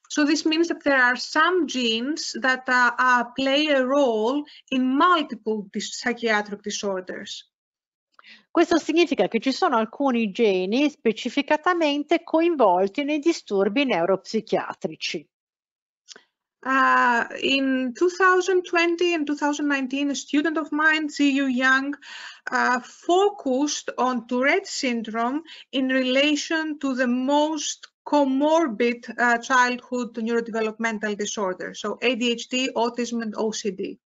Speaker 2: So this means that there are some genes that uh, uh, play a role in multiple dis psychiatric disorders. Questo significa che ci sono alcuni geni specificatamente coinvolti nei disturbi neuropsichiatrici.
Speaker 3: Uh, in 2020 and 2019, a student of mine, Ziyu Yang, uh, focused on Tourette syndrome in relation to the most comorbid uh, childhood neurodevelopmental disorder, so ADHD, autism
Speaker 2: and OCD.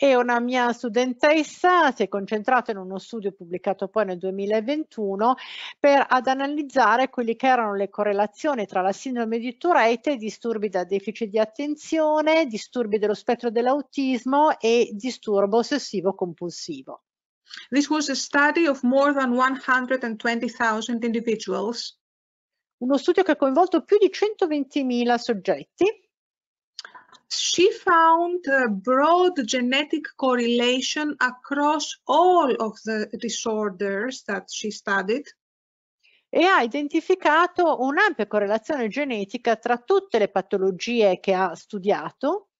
Speaker 2: E una mia studentessa si è concentrata in uno studio pubblicato poi nel 2021 per ad analizzare quelle che erano le correlazioni tra la sindrome di Tourette, disturbi da deficit di attenzione, disturbi dello spettro dell'autismo e disturbo ossessivo compulsivo. This
Speaker 3: was a study of more than 120,000 individuals uno studio che ha coinvolto più di 120.000 soggetti. She found a broad genetic correlation across all of
Speaker 2: the disorders that she studied. E ha identificato un'ampia correlazione genetica tra tutte le patologie che ha studiato.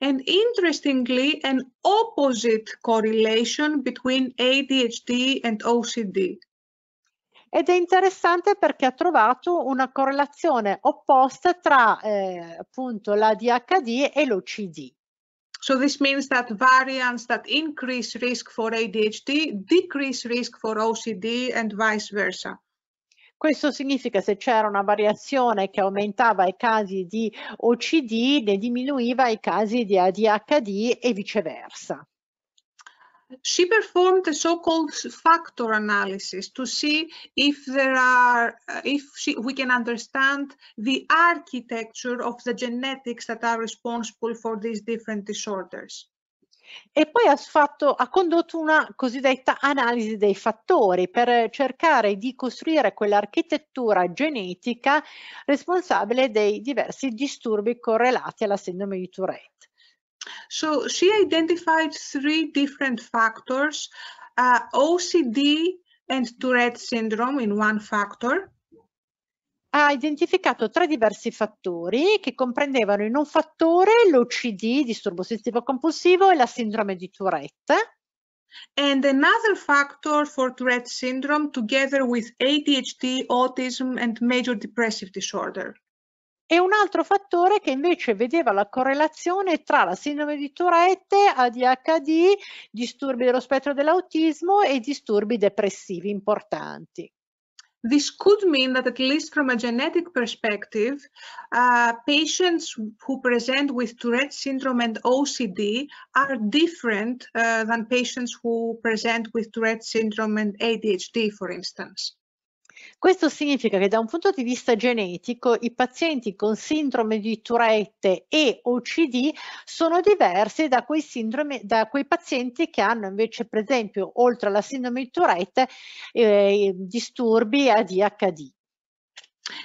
Speaker 2: And interestingly, an opposite correlation between
Speaker 3: ADHD and OCD
Speaker 2: ed è interessante perché ha trovato una correlazione opposta tra eh, appunto la DHD e l'OCD. So this
Speaker 3: means that variants that increase risk for
Speaker 2: ADHD decrease risk for OCD and vice versa. Questo significa se c'era una variazione che aumentava i casi di OCD ne diminuiva i casi di ADHD e viceversa she performed a
Speaker 3: so-called factor analysis to see if there are uh, if she, we can understand the architecture of the genetics that are responsible for
Speaker 2: these different disorders. E poi ha, fatto, ha condotto una cosiddetta analisi dei fattori per cercare di costruire quell'architettura genetica responsabile dei diversi disturbi correlati alla sindrome di Tourette. So she identified three different factors, uh, OCD and Tourette syndrome in one factor. Ha identificato tre diversi fattori che comprendevano in un fattore l'OCD, disturbo ossessivo compulsivo, e la sindrome di Tourette. And another
Speaker 3: factor for Tourette syndrome together with ADHD, autism and major
Speaker 2: depressive disorder. e un altro fattore che invece vedeva la correlazione tra la sindrome di Tourette, ADHD, disturbi dello spettro dell'autismo e disturbi depressivi importanti. This could mean that, at least from a
Speaker 3: genetic perspective, uh, patients who present with Tourette syndrome and OCD are different uh, than patients who present with
Speaker 2: Tourette syndrome and ADHD, for instance. Questo significa che da un punto di vista genetico i pazienti con sindrome di Tourette e OCD sono diversi da quei, sindrome, da quei pazienti che hanno invece per esempio oltre alla sindrome di Tourette eh, disturbi ADHD.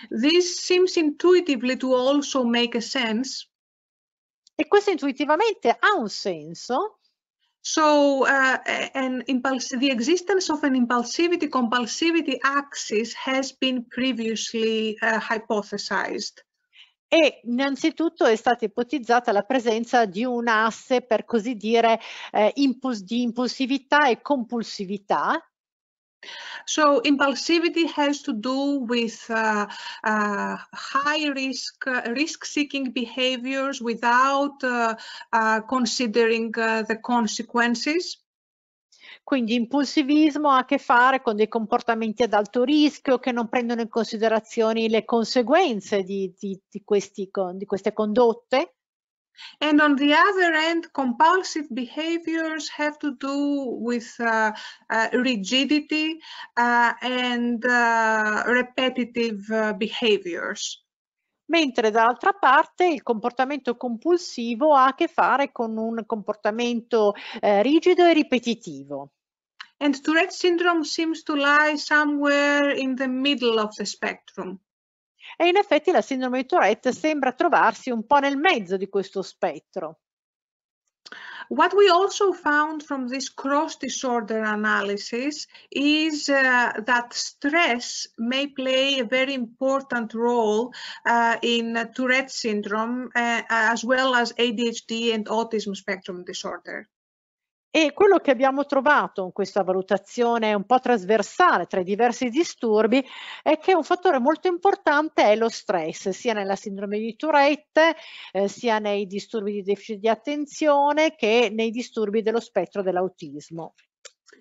Speaker 2: This seems intuitively to also make a sense. E questo
Speaker 3: intuitivamente ha un senso. So uh, the existence of an impulsivity-compulsivity axis has been previously
Speaker 2: uh, hypothesized. E innanzitutto è stata ipotizzata la presenza di un asse, per così dire, eh, impuls di impulsività e compulsività So impulsivity has to do with uh,
Speaker 3: uh, high risk, uh, risk-seeking behaviors without uh,
Speaker 2: uh, considering uh, the consequences. Quindi impulsivismo ha a che fare con dei comportamenti ad alto rischio che non prendono in considerazione le conseguenze di, di, di, questi, di queste condotte. And on the other end, compulsive behaviors have to do with uh,
Speaker 3: uh, rigidity uh, and uh, repetitive uh,
Speaker 2: behaviors. Mentre dall'altra parte il comportamento compulsivo ha a che fare con un comportamento eh, rigido e ripetitivo. And Tourette syndrome seems to lie somewhere in the middle of the spectrum. E in effetti la sindrome di Tourette sembra trovarsi un po' nel mezzo di questo spettro. What we also found from this cross disorder
Speaker 3: analysis is uh, that stress may play a very important role uh, in uh, Tourette syndrome uh, as well as ADHD
Speaker 2: and autism spectrum disorder. E quello che abbiamo trovato in questa valutazione un po' trasversale tra i diversi disturbi è che un fattore molto importante è lo stress, sia nella sindrome di Tourette, eh, sia nei disturbi di deficit di attenzione che nei disturbi dello spettro dell'autismo.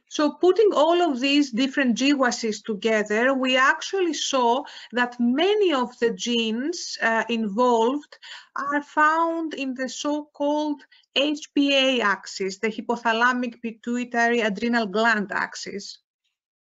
Speaker 2: So
Speaker 3: putting all of these different GWASs together, we actually saw that many of the genes uh, involved are found in the so-called HPA axis, the hypothalamic pituitary adrenal gland
Speaker 2: axis.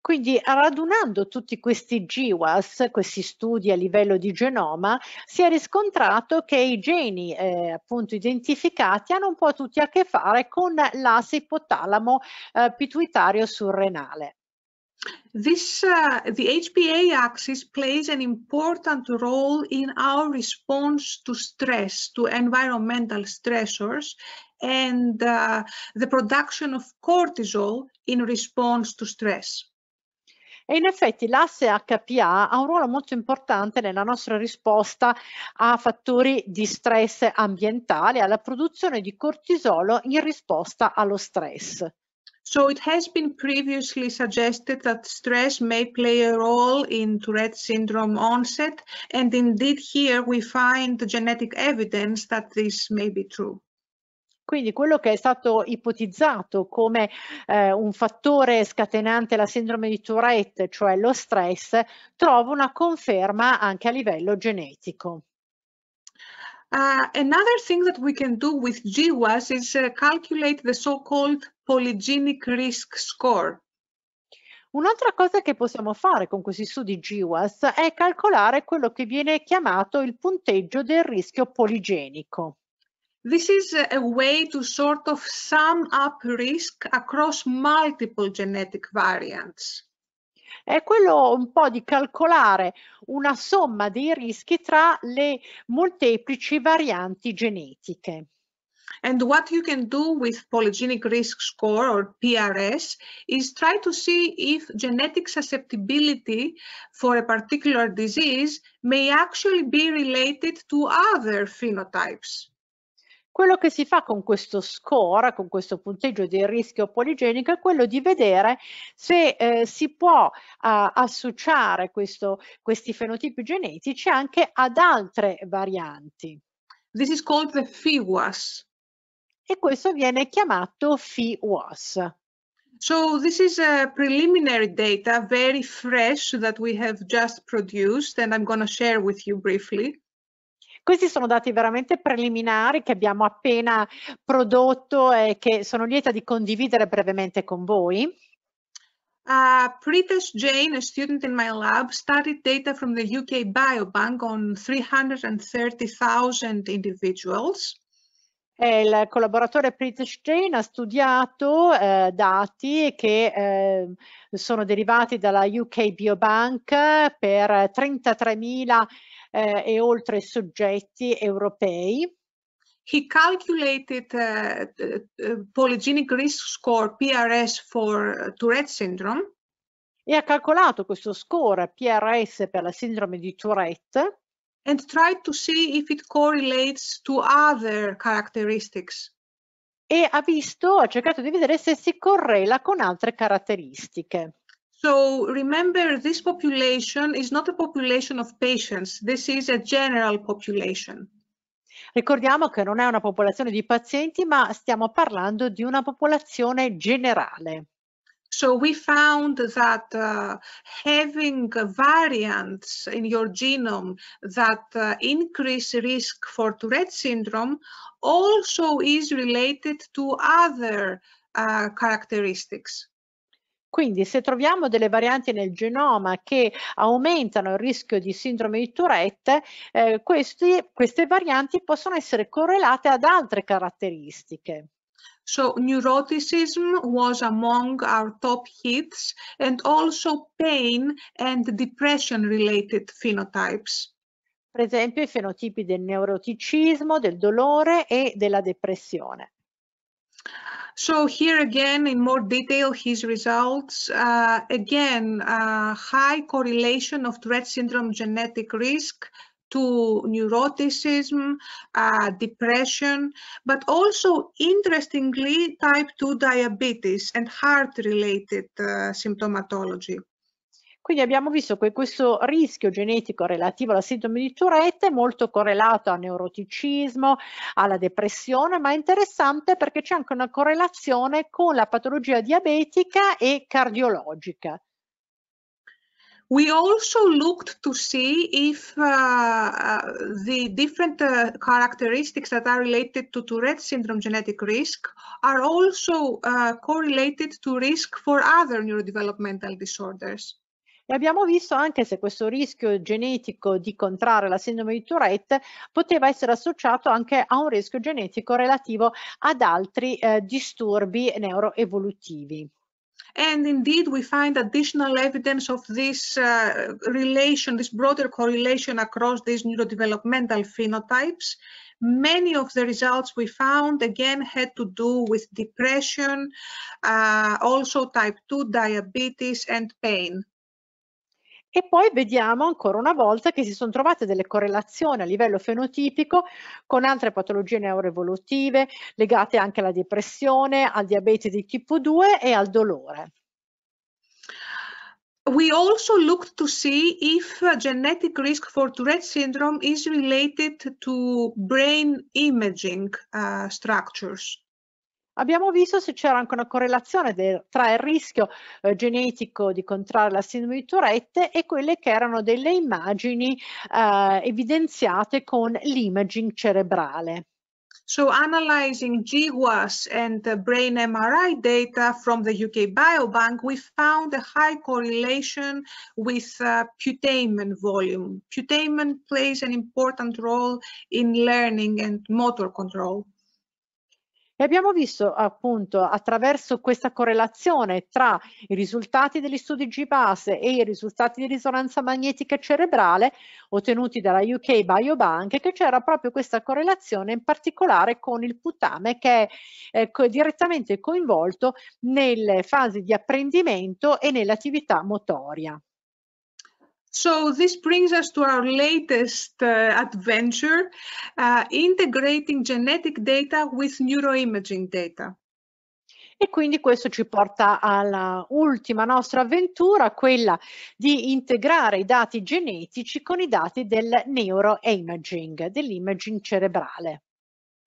Speaker 2: Quindi radunando tutti questi GWAS, questi studi a livello di genoma, si è riscontrato che i geni eh, appunto identificati hanno un po' tutti a che fare con l'asse ipotalamo eh, pituitario surrenale. This, uh, the HPA axis plays an important
Speaker 3: role in our response to stress, to environmental stressors, and uh, the production of cortisol in response
Speaker 2: to stress. E in effetti l'asse HPA ha un ruolo molto importante nella nostra risposta a fattori di stress ambientale, alla produzione di cortisolo in risposta allo stress. So it has been previously
Speaker 3: suggested that stress may play a role in Tourette syndrome onset,
Speaker 2: and indeed here we find the genetic evidence that this may be true. Quindi quello che è stato ipotizzato come eh, un fattore scatenante la sindrome di Tourette, cioè lo stress, trova una conferma anche a livello genetico. Uh, another thing that we can do with
Speaker 3: GWAS is uh, calculate the so-called polygenic risk score.
Speaker 2: Un'altra cosa che possiamo fare con questi studi GWAS è calcolare quello che viene chiamato il punteggio del rischio poligenico. This is a way to sort of sum up risk across multiple genetic variants. è quello un po' di calcolare una somma dei rischi tra le molteplici varianti genetiche. And what you can do with polygenic risk score or PRS is try
Speaker 3: to see if genetic susceptibility for a particular disease may actually be related
Speaker 2: to other phenotypes. quello che si fa con questo score, con questo punteggio del rischio poligenico, è quello di vedere se eh, si può eh, associare questo, questi fenotipi genetici anche ad altre varianti. This is called the FIWAS. E questo viene chiamato FIWAS. So this is a
Speaker 3: preliminary data, very fresh, that we have just produced, and I'm going to share
Speaker 2: with you briefly. Questi sono dati veramente preliminari che abbiamo appena prodotto e che sono lieta di condividere brevemente con voi. Uh, Pritesh Jain, a student in my lab, studied data from the UK
Speaker 3: Biobank
Speaker 2: on 330,000 individuals. Il collaboratore Pritesh Jain ha studiato eh, dati che eh, sono derivati dalla UK Biobank per 33.000 eh, e oltre soggetti europei. He calculated
Speaker 3: uh, uh, polygenic risk score PRS for Tourette
Speaker 2: syndrome. E ha calcolato questo score PRS per la sindrome di Tourette. And tried to see if it correlates to other characteristics. E ha visto, ha cercato di vedere se si correla con altre caratteristiche.
Speaker 3: So remember, this population is not a population of patients.
Speaker 2: This is a general population. Ricordiamo che non è una popolazione di pazienti, ma stiamo parlando di una popolazione generale. So we
Speaker 3: found that uh, having variants in your genome that uh, increase risk for Tourette syndrome also
Speaker 2: is related to other uh, characteristics. Quindi se troviamo delle varianti nel genoma che aumentano il rischio di sindrome di Tourette, eh, questi, queste varianti possono essere correlate ad altre caratteristiche. So neuroticism was among our top hits and also pain and depression related phenotypes. Per esempio i fenotipi del neuroticismo, del dolore e della depressione. So here again, in more detail, his results.
Speaker 3: Uh, again, uh, high correlation of Tourette syndrome genetic risk to neuroticism, uh, depression, but also interestingly type 2 diabetes and heart related uh,
Speaker 2: symptomatology. Quindi abbiamo visto che questo rischio genetico relativo alla sindrome di Tourette è molto correlato al neuroticismo, alla depressione, ma è interessante perché c'è anche una correlazione con la patologia diabetica e cardiologica. We also looked to see if uh,
Speaker 3: uh the different uh, characteristics that are related to Tourette syndrome genetic risk are also uh, correlated to risk for other
Speaker 2: neurodevelopmental disorders e abbiamo visto anche se questo rischio genetico di contrarre la sindrome di Tourette poteva essere associato anche a un rischio genetico relativo ad altri eh, disturbi neuroevolutivi. And indeed,
Speaker 3: we find additional evidence of this uh, relation, this broader correlation across these neurodevelopmental phenotypes. Many of the results we found, again, had to do with depression, uh, also type 2
Speaker 2: diabetes and pain. E poi vediamo ancora una volta che si sono trovate delle correlazioni a livello fenotipico con altre patologie neuroevolutive legate anche alla depressione, al diabete di tipo 2 e al dolore. We also looked to see if a genetic risk for
Speaker 3: Tourette syndrome is related to brain imaging uh,
Speaker 2: structures abbiamo visto se c'era anche una correlazione del, tra il rischio eh, genetico di contrarre la sindrome di Tourette e quelle che erano delle immagini eh, evidenziate con l'imaging cerebrale. So analyzing
Speaker 3: GWAS and brain MRI data from the UK Biobank, we found a high correlation with uh, putamen volume. Putamen
Speaker 2: plays an important role in learning and motor control. E abbiamo visto appunto attraverso questa correlazione tra i risultati degli studi g GBASE e i risultati di risonanza magnetica cerebrale ottenuti dalla UK Biobank che c'era proprio questa correlazione in particolare con il putame che è eh, direttamente coinvolto nelle fasi di apprendimento e nell'attività motoria.
Speaker 3: So this brings us to our latest uh, adventure, uh, integrating genetic data with neuroimaging data.
Speaker 2: E quindi questo ci porta all'ultima nostra avventura, quella di integrare i dati genetici con i dati del neuroimaging, dell'imaging cerebrale.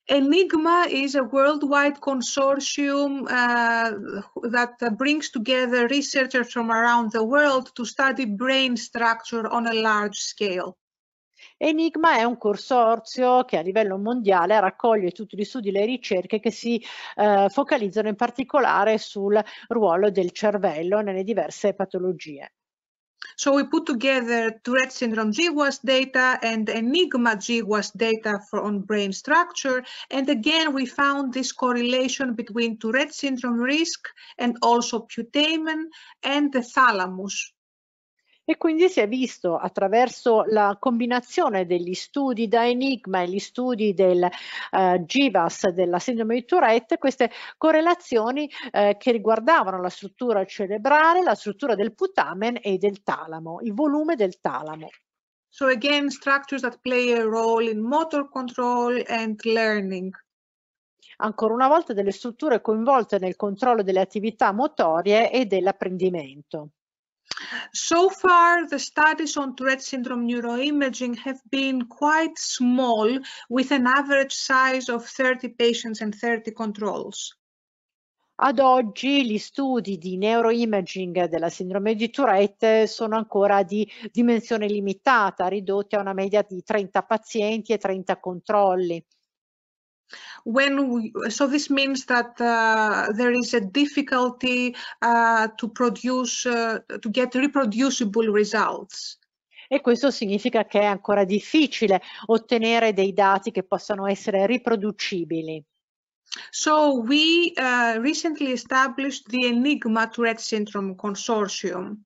Speaker 2: Enigma is
Speaker 3: a worldwide consortium uh, that brings together researchers from around the world to study brain structure on a large scale.
Speaker 2: Enigma è un consorzio che a livello mondiale raccoglie tutti gli studi e le ricerche che si eh, focalizzano in particolare sul ruolo del cervello nelle diverse patologie.
Speaker 3: So we put together Tourette syndrome GWAS data and Enigma GWAS data for on brain structure. And again, we found this correlation between Tourette syndrome risk and also putamen and the thalamus.
Speaker 2: E quindi si è visto attraverso la combinazione degli studi da Enigma e gli studi del eh, GIVAS della sindrome di Tourette queste correlazioni eh, che riguardavano la struttura cerebrale, la struttura del putamen e del talamo, il volume del talamo.
Speaker 3: So again, structures that play a role in motor control and learning.
Speaker 2: Ancora una volta delle strutture coinvolte nel controllo delle attività motorie e dell'apprendimento.
Speaker 3: So far, the studies on Tourette syndrome neuroimaging have been quite small, with an average size of 30 patients and
Speaker 2: 30 controls. Ad oggi gli studi di neuroimaging della sindrome di Tourette sono ancora di dimensione limitata, ridotti a una media di 30 pazienti e 30 controlli when we,
Speaker 3: so this means that uh, there is a difficulty uh, to produce
Speaker 2: uh, to get reproducible results e questo significa che è ancora difficile ottenere dei dati che possano essere riproducibili
Speaker 3: So we uh, recently established the Enigma Tourette Syndrome
Speaker 2: Consortium.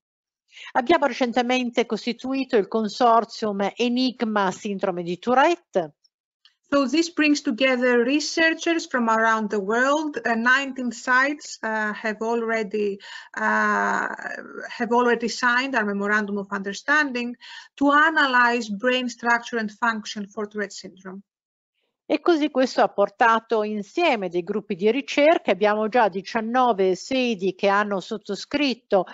Speaker 2: Abbiamo recentemente costituito il consortium Enigma Sindrome di Tourette. So this brings together researchers from
Speaker 3: around the world. Uh, 19 sites uh, have already uh, have already signed our memorandum of understanding to analyze brain structure and function for Tourette syndrome.
Speaker 2: e così questo ha portato insieme dei gruppi di ricerca, abbiamo già 19 sedi che hanno sottoscritto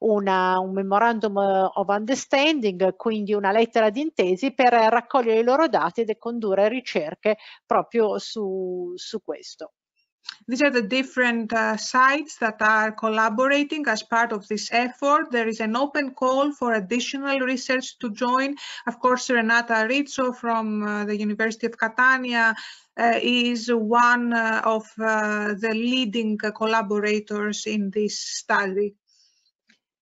Speaker 2: una, un memorandum of understanding, quindi una lettera di intesi per raccogliere i loro dati e condurre ricerche proprio su, su questo.
Speaker 3: These are the different uh, sites that are collaborating as part of this effort. There is an open call for additional research to join. Of course, Renata Rizzo from uh, the University of Catania uh, is one uh,
Speaker 2: of uh, the leading collaborators in this study.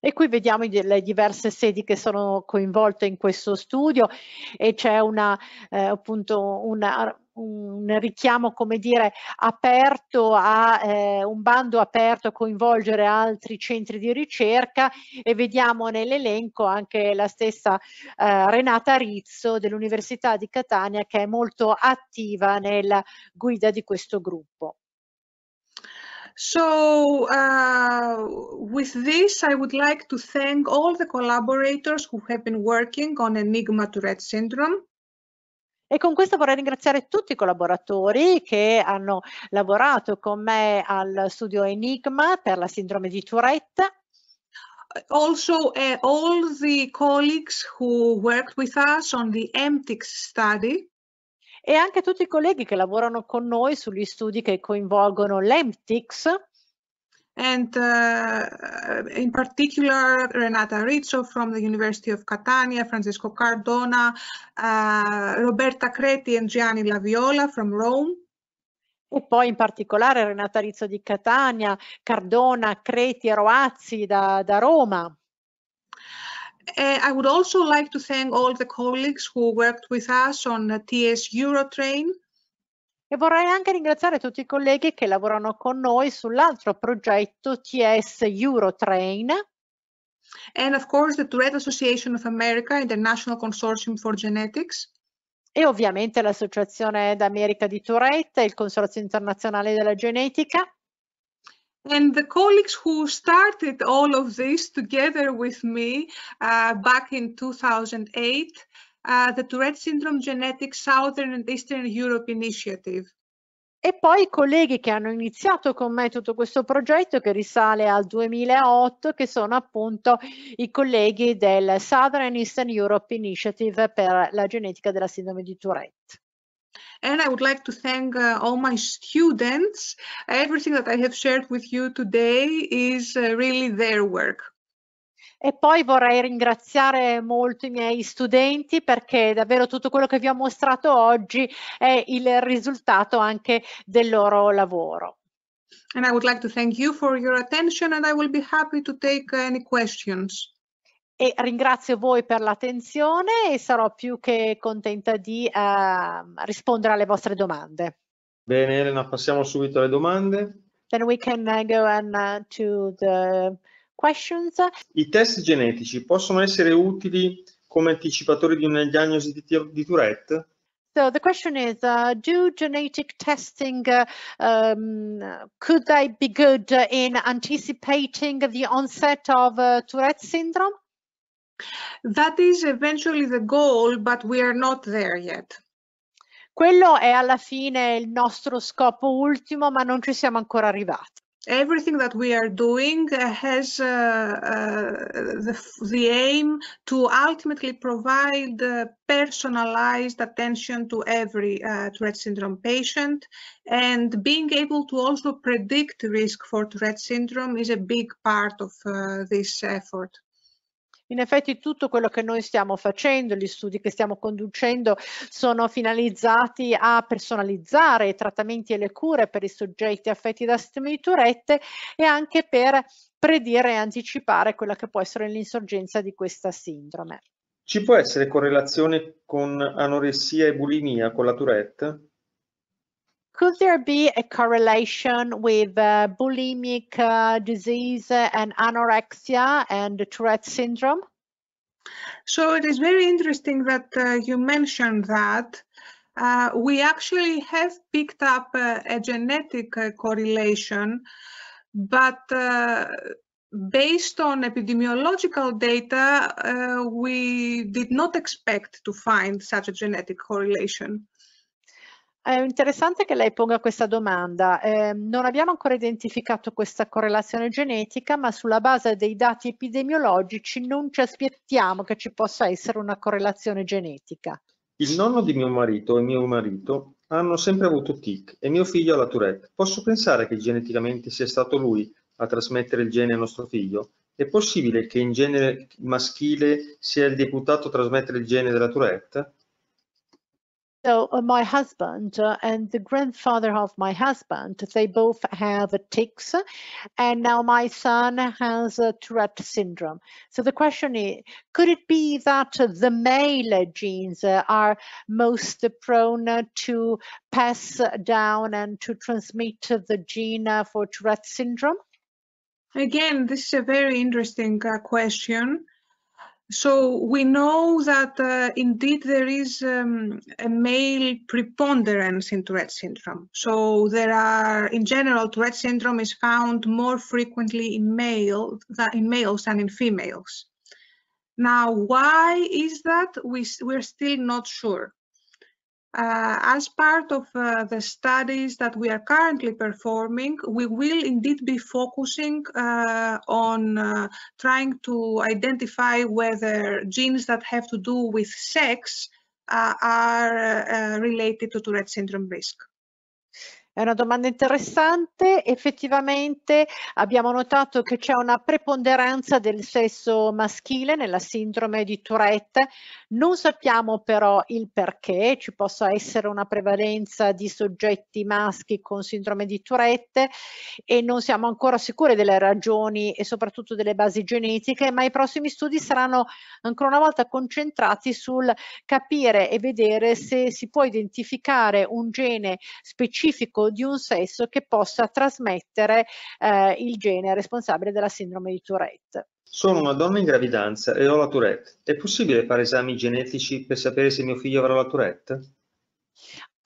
Speaker 2: E qui vediamo le diverse sedi che sono coinvolte in questo studio e c'è una, eh, appunto una un richiamo, come dire, aperto a eh, un bando aperto a coinvolgere altri centri di ricerca e vediamo nell'elenco anche la stessa eh, Renata Rizzo dell'Università di Catania che è molto attiva nella guida di questo gruppo. So, uh, with this, I
Speaker 3: would like to thank all the collaborators who have been working on Enigma Tourette syndrome.
Speaker 2: E con questo vorrei ringraziare tutti i collaboratori che hanno lavorato con me al studio Enigma per la sindrome di Tourette. Also, uh, all the colleagues who worked with us on the MTICS study. E anche tutti i colleghi che lavorano con noi sugli studi che coinvolgono l'MTICS. and uh, uh, in
Speaker 3: particular Renata Rizzo from the University of Catania, Francesco Cardona,
Speaker 2: uh, Roberta Creti and Gianni Laviola from Rome. E poi in particolare Renata Rizzo di Catania, Cardona, Creti e Roazzi da, da Roma. Uh, I would also like to thank all the colleagues who worked with us on TS Eurotrain. E vorrei anche ringraziare tutti i colleghi che lavorano con noi sull'altro progetto TS Eurotrain. And of course the Tourette Association of America International Consortium for Genetics. E ovviamente l'Associazione d'America di Tourette e il Consorzio Internazionale della Genetica. And the colleagues who started all of this
Speaker 3: together with me uh, back in 2008 Uh, the Tourette Syndrome Genetic Southern and Eastern Europe Initiative.
Speaker 2: E poi i colleghi che hanno iniziato con me tutto questo progetto che risale al 2008, che sono appunto i colleghi del Southern and Eastern Europe Initiative per la genetica della sindrome di Tourette. And I would like to thank uh, all my
Speaker 3: students.
Speaker 2: Everything that I have shared with you today is uh, really their work. E poi vorrei ringraziare molto i miei studenti perché davvero tutto quello che vi ho mostrato oggi è il risultato anche del loro lavoro. And I would like to thank you for your attention and I will be happy to take any questions. E ringrazio voi per l'attenzione e sarò più che contenta di uh, rispondere alle vostre domande.
Speaker 1: Bene Elena, passiamo subito alle domande.
Speaker 2: Then we can uh, go on uh, to the questions.
Speaker 1: I test genetici possono essere utili come anticipatori di una diagnosi di, di Tourette?
Speaker 2: So the question is, uh, do genetic testing, uh, um, could they be good uh, in anticipating the onset of uh, Tourette syndrome? That is eventually the goal, but we are not there yet. Quello è alla fine il nostro scopo ultimo, ma non ci siamo ancora arrivati. everything that we are doing has uh, uh,
Speaker 3: the, the, aim to ultimately provide uh, personalized attention to every Tourette syndrome patient and being able to also predict risk for Tourette syndrome is a big part of this
Speaker 2: effort. In effetti tutto quello che noi stiamo facendo, gli studi che stiamo conducendo sono finalizzati a personalizzare i trattamenti e le cure per i soggetti affetti da sistemi di Tourette e anche per predire e anticipare quella che può essere l'insorgenza di questa sindrome.
Speaker 1: Ci può essere correlazione con anoressia e bulimia con la Tourette?
Speaker 2: could there be a correlation with uh, bulimic uh, disease uh, and anorexia and Tourette syndrome?
Speaker 3: So it is very interesting that uh, you mentioned that. Uh, we actually have picked up uh, a genetic correlation, but based on epidemiological data, we did not expect to find such a genetic correlation.
Speaker 2: È interessante che lei ponga questa domanda. Eh, non abbiamo ancora identificato questa correlazione genetica, ma sulla base dei dati epidemiologici non ci aspettiamo che ci possa essere una correlazione genetica.
Speaker 1: Il nonno di mio marito e mio marito hanno sempre avuto tic e mio figlio ha la Tourette. Posso pensare che geneticamente sia stato lui a trasmettere il gene a nostro figlio? È possibile che in genere maschile sia il deputato a trasmettere il gene della Tourette?
Speaker 2: So uh, my husband uh, and the grandfather of my husband, they both have tics, and now my son has uh, Tourette syndrome. So the question is, could it be that the male genes are most prone to pass down and to transmit the gene for Tourette syndrome? Again, this is a very interesting
Speaker 3: uh, question. So we know that uh, indeed there is um, a male preponderance in Tourette syndrome. So there are, in general, Tourette syndrome is found more frequently in male in males than in females. Now, why is that? We, we're still not sure. Uh, as part of uh, the studies that we are currently performing, we will indeed be focusing uh, on uh, trying to identify whether genes that have to do with sex uh, are uh, related to Tourette syndrome risk.
Speaker 2: È una domanda interessante. Effettivamente abbiamo notato che c'è una preponderanza del sesso maschile nella sindrome di Tourette. Non sappiamo però il perché ci possa essere una prevalenza di soggetti maschi con sindrome di Tourette e non siamo ancora sicuri delle ragioni e soprattutto delle basi genetiche, ma i prossimi studi saranno ancora una volta concentrati sul capire e vedere se si può identificare un gene specifico di un sesso che possa trasmettere eh, il gene responsabile della sindrome di Tourette.
Speaker 1: Sono una donna in gravidanza e ho la Tourette. È possibile fare esami genetici per sapere se mio figlio avrà la Tourette?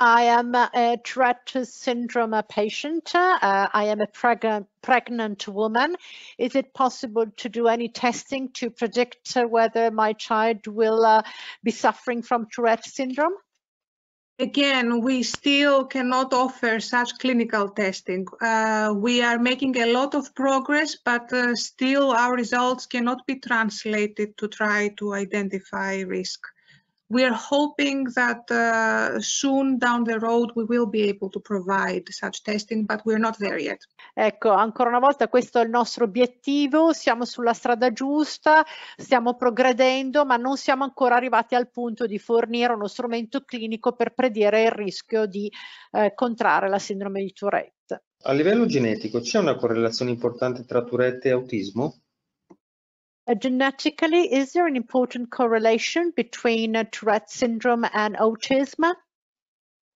Speaker 2: I am a Tourette syndrome patient. Uh, I am a preg pregnant woman. Is it possible to do any testing to predict whether my child will uh, be suffering from Tourette syndrome? Again, we still cannot offer such clinical
Speaker 3: testing. Uh, we are making a lot of progress, but uh, still our results cannot be translated to try to identify risk. we are hoping that uh, soon down the road we will be able to provide such testing, but
Speaker 2: we're not there yet. Ecco, ancora una volta questo è il nostro obiettivo, siamo sulla strada giusta, stiamo progredendo, ma non siamo ancora arrivati al punto di fornire uno strumento clinico per predire il rischio di eh, contrarre la sindrome di Tourette.
Speaker 1: A livello genetico c'è una correlazione importante tra Tourette e autismo?
Speaker 2: Uh, genetically, is there an important correlation between uh, Tourette's syndrome and autism?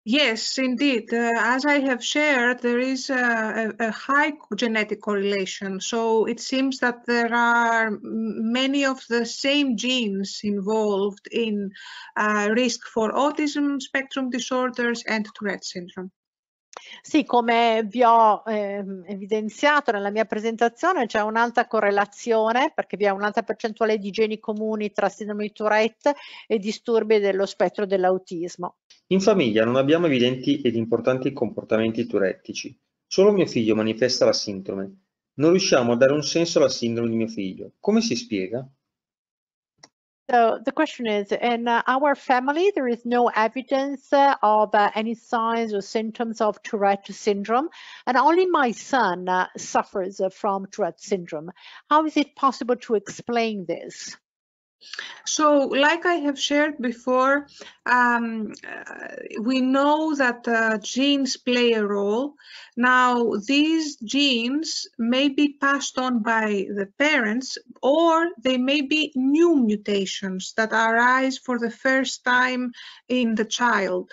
Speaker 2: Yes, indeed. Uh, as I have shared, there
Speaker 3: is a, a, high genetic correlation. So it seems that there are many of the same genes involved in uh, risk
Speaker 2: for autism spectrum disorders and Tourette syndrome. Sì, come vi ho ehm, evidenziato nella mia presentazione c'è un'alta correlazione perché vi è un'alta percentuale di geni comuni tra sindrome di Tourette e disturbi dello spettro dell'autismo.
Speaker 1: In famiglia non abbiamo evidenti ed importanti comportamenti turettici. Solo mio figlio manifesta la sindrome. Non riusciamo a dare un senso alla sindrome di mio figlio. Come si spiega?
Speaker 2: So the question is, in uh, our family, there is no evidence uh, of uh, any signs or symptoms of Tourette syndrome, and only my son suffers from Tourette syndrome. How is it possible to explain this? So, like I have shared before,
Speaker 3: um, uh, we know that uh, genes play a role. Now, these genes may be passed on by the parents, or they may be new mutations that arise for the first time in the child.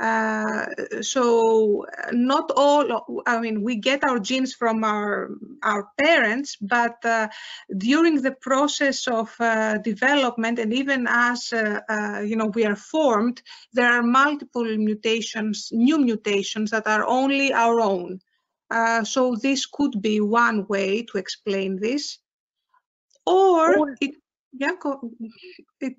Speaker 3: Uh, so not all, I mean, we get our genes from our, our parents, but uh, during the process of uh, development and even as, uh, uh, you know, we are formed, there are multiple mutations, new mutations that are only our own. Uh, so this could be one way to explain this. Or, it, yeah, it,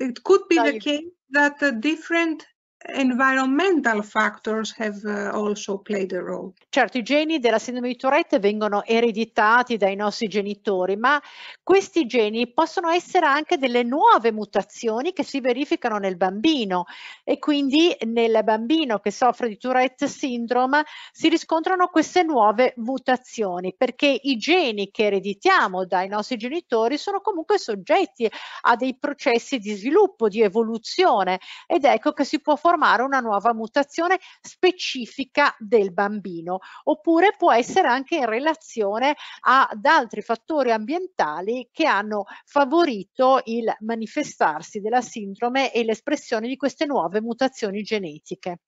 Speaker 3: it could be the case that
Speaker 2: different environmental factors have uh, also played a role. Certo, i geni della sindrome di Tourette vengono ereditati dai nostri genitori, ma questi geni possono essere anche delle nuove mutazioni che si verificano nel bambino e quindi nel bambino che soffre di Tourette syndrome si riscontrano queste nuove mutazioni perché i geni che ereditiamo dai nostri genitori sono comunque soggetti a dei processi di sviluppo, di evoluzione ed ecco che si può formare formare una nuova mutazione specifica del bambino oppure può essere anche in relazione ad altri fattori ambientali che hanno favorito il manifestarsi della sindrome e l'espressione di queste nuove mutazioni genetiche.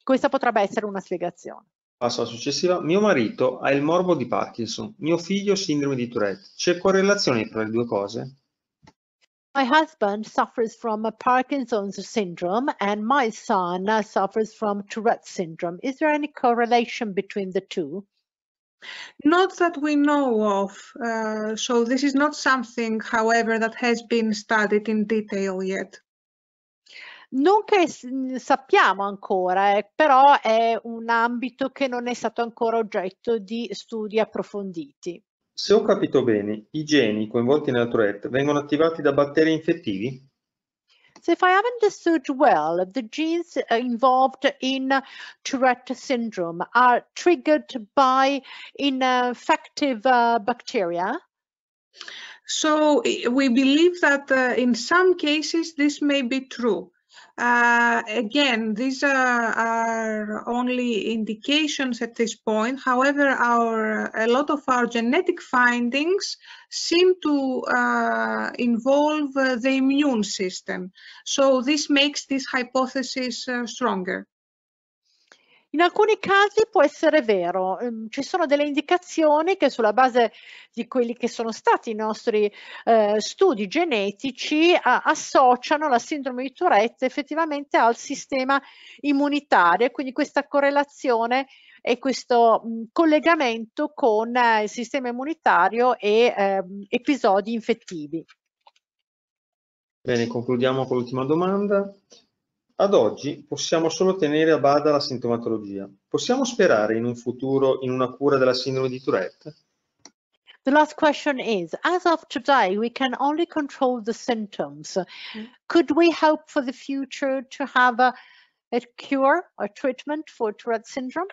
Speaker 2: Questa potrebbe essere una spiegazione.
Speaker 1: Passo alla successiva. Mio marito ha il morbo di Parkinson, mio figlio sindrome di Tourette. C'è correlazione tra le due cose?
Speaker 2: my husband suffers from Parkinson's syndrome and my son uh, suffers from Tourette's syndrome. Is there any correlation between the two? Not that we know of. Uh, so this is not something, however, that has been studied in detail yet. Non che sappiamo ancora, eh, però è un ambito che non è stato ancora oggetto di studi approfonditi. Se ho capito
Speaker 1: bene, i geni coinvolti nella Tourette vengono attivati da batteri infettivi?
Speaker 2: So if I have understood well, the genes involved in Tourette syndrome are triggered by infective uh, bacteria.
Speaker 3: So eh, we believe that uh, in some cases this may be true. Uh, again, these are, are, only indications at this point. However, our a lot of our genetic findings seem to uh, involve uh, the immune system. So this makes this
Speaker 2: hypothesis uh, stronger. In alcuni casi può essere vero, ehm, ci sono delle indicazioni che sulla base di quelli che sono stati i nostri eh, studi genetici a, associano la sindrome di Tourette effettivamente al sistema immunitario, e quindi questa correlazione e questo mh, mm, collegamento con eh, il sistema immunitario e eh, episodi infettivi.
Speaker 1: Bene, concludiamo con l'ultima domanda. Ad oggi possiamo solo tenere a bada la sintomatologia. Possiamo sperare in un futuro in una cura della sindrome di Tourette?
Speaker 2: The last question is, as of today, we can only control the symptoms. Could we hope for the future to have a, a cure or treatment for Tourette syndrome?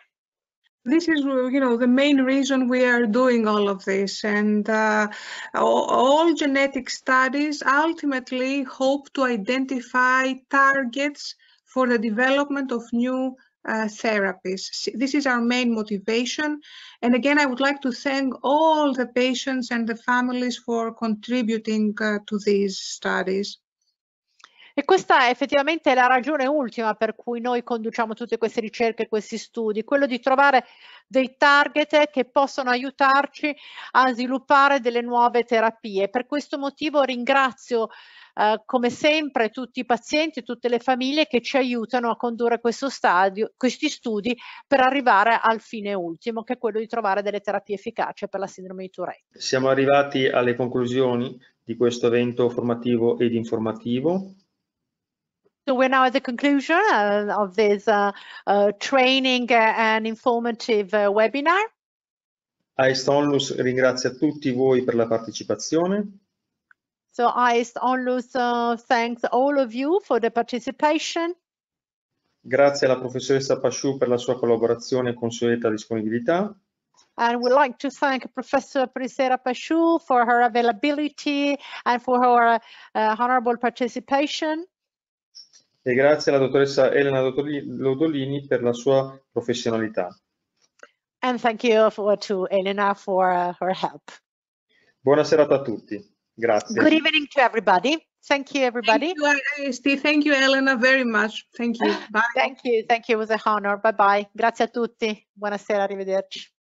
Speaker 2: this
Speaker 3: is you know the main reason we are doing all of this and uh, all genetic studies ultimately hope to identify targets for the development of new uh, therapies. This is our main motivation. And again, I would like to thank all the patients and the families for contributing uh, to these studies.
Speaker 2: E questa è effettivamente la ragione ultima per cui noi conduciamo tutte queste ricerche, questi studi, quello di trovare dei target che possono aiutarci a sviluppare delle nuove terapie. Per questo motivo ringrazio eh, come sempre tutti i pazienti e tutte le famiglie che ci aiutano a condurre stadio, questi studi per arrivare al fine ultimo, che è quello di trovare delle terapie efficaci per la sindrome di Tourette.
Speaker 1: Siamo arrivati alle conclusioni di questo evento formativo ed informativo.
Speaker 2: So we're now at the conclusion uh, of this uh, uh, training and informative webinar.
Speaker 1: AEST Onlus ringrazia tutti voi per la partecipazione.
Speaker 2: So AEST Onlus uh, thanks all of you for the participation.
Speaker 1: Grazie alla professoressa Pasciu per la sua collaborazione e consueta disponibilità.
Speaker 2: And we'd like to thank Professor Prisera Pasciu for her availability and for her uh, honorable participation.
Speaker 1: e grazie alla dottoressa Elena Lodolini per la sua professionalità.
Speaker 2: And thank you for, to Elena for uh, her help.
Speaker 1: Buona serata a tutti. Grazie.
Speaker 2: Good evening to everybody. Thank you, everybody. Thank you, Thank you Elena, very much. Thank you. Bye. thank you. Thank you. It was an honor. Bye bye. Grazie a tutti. Buonasera. Arrivederci.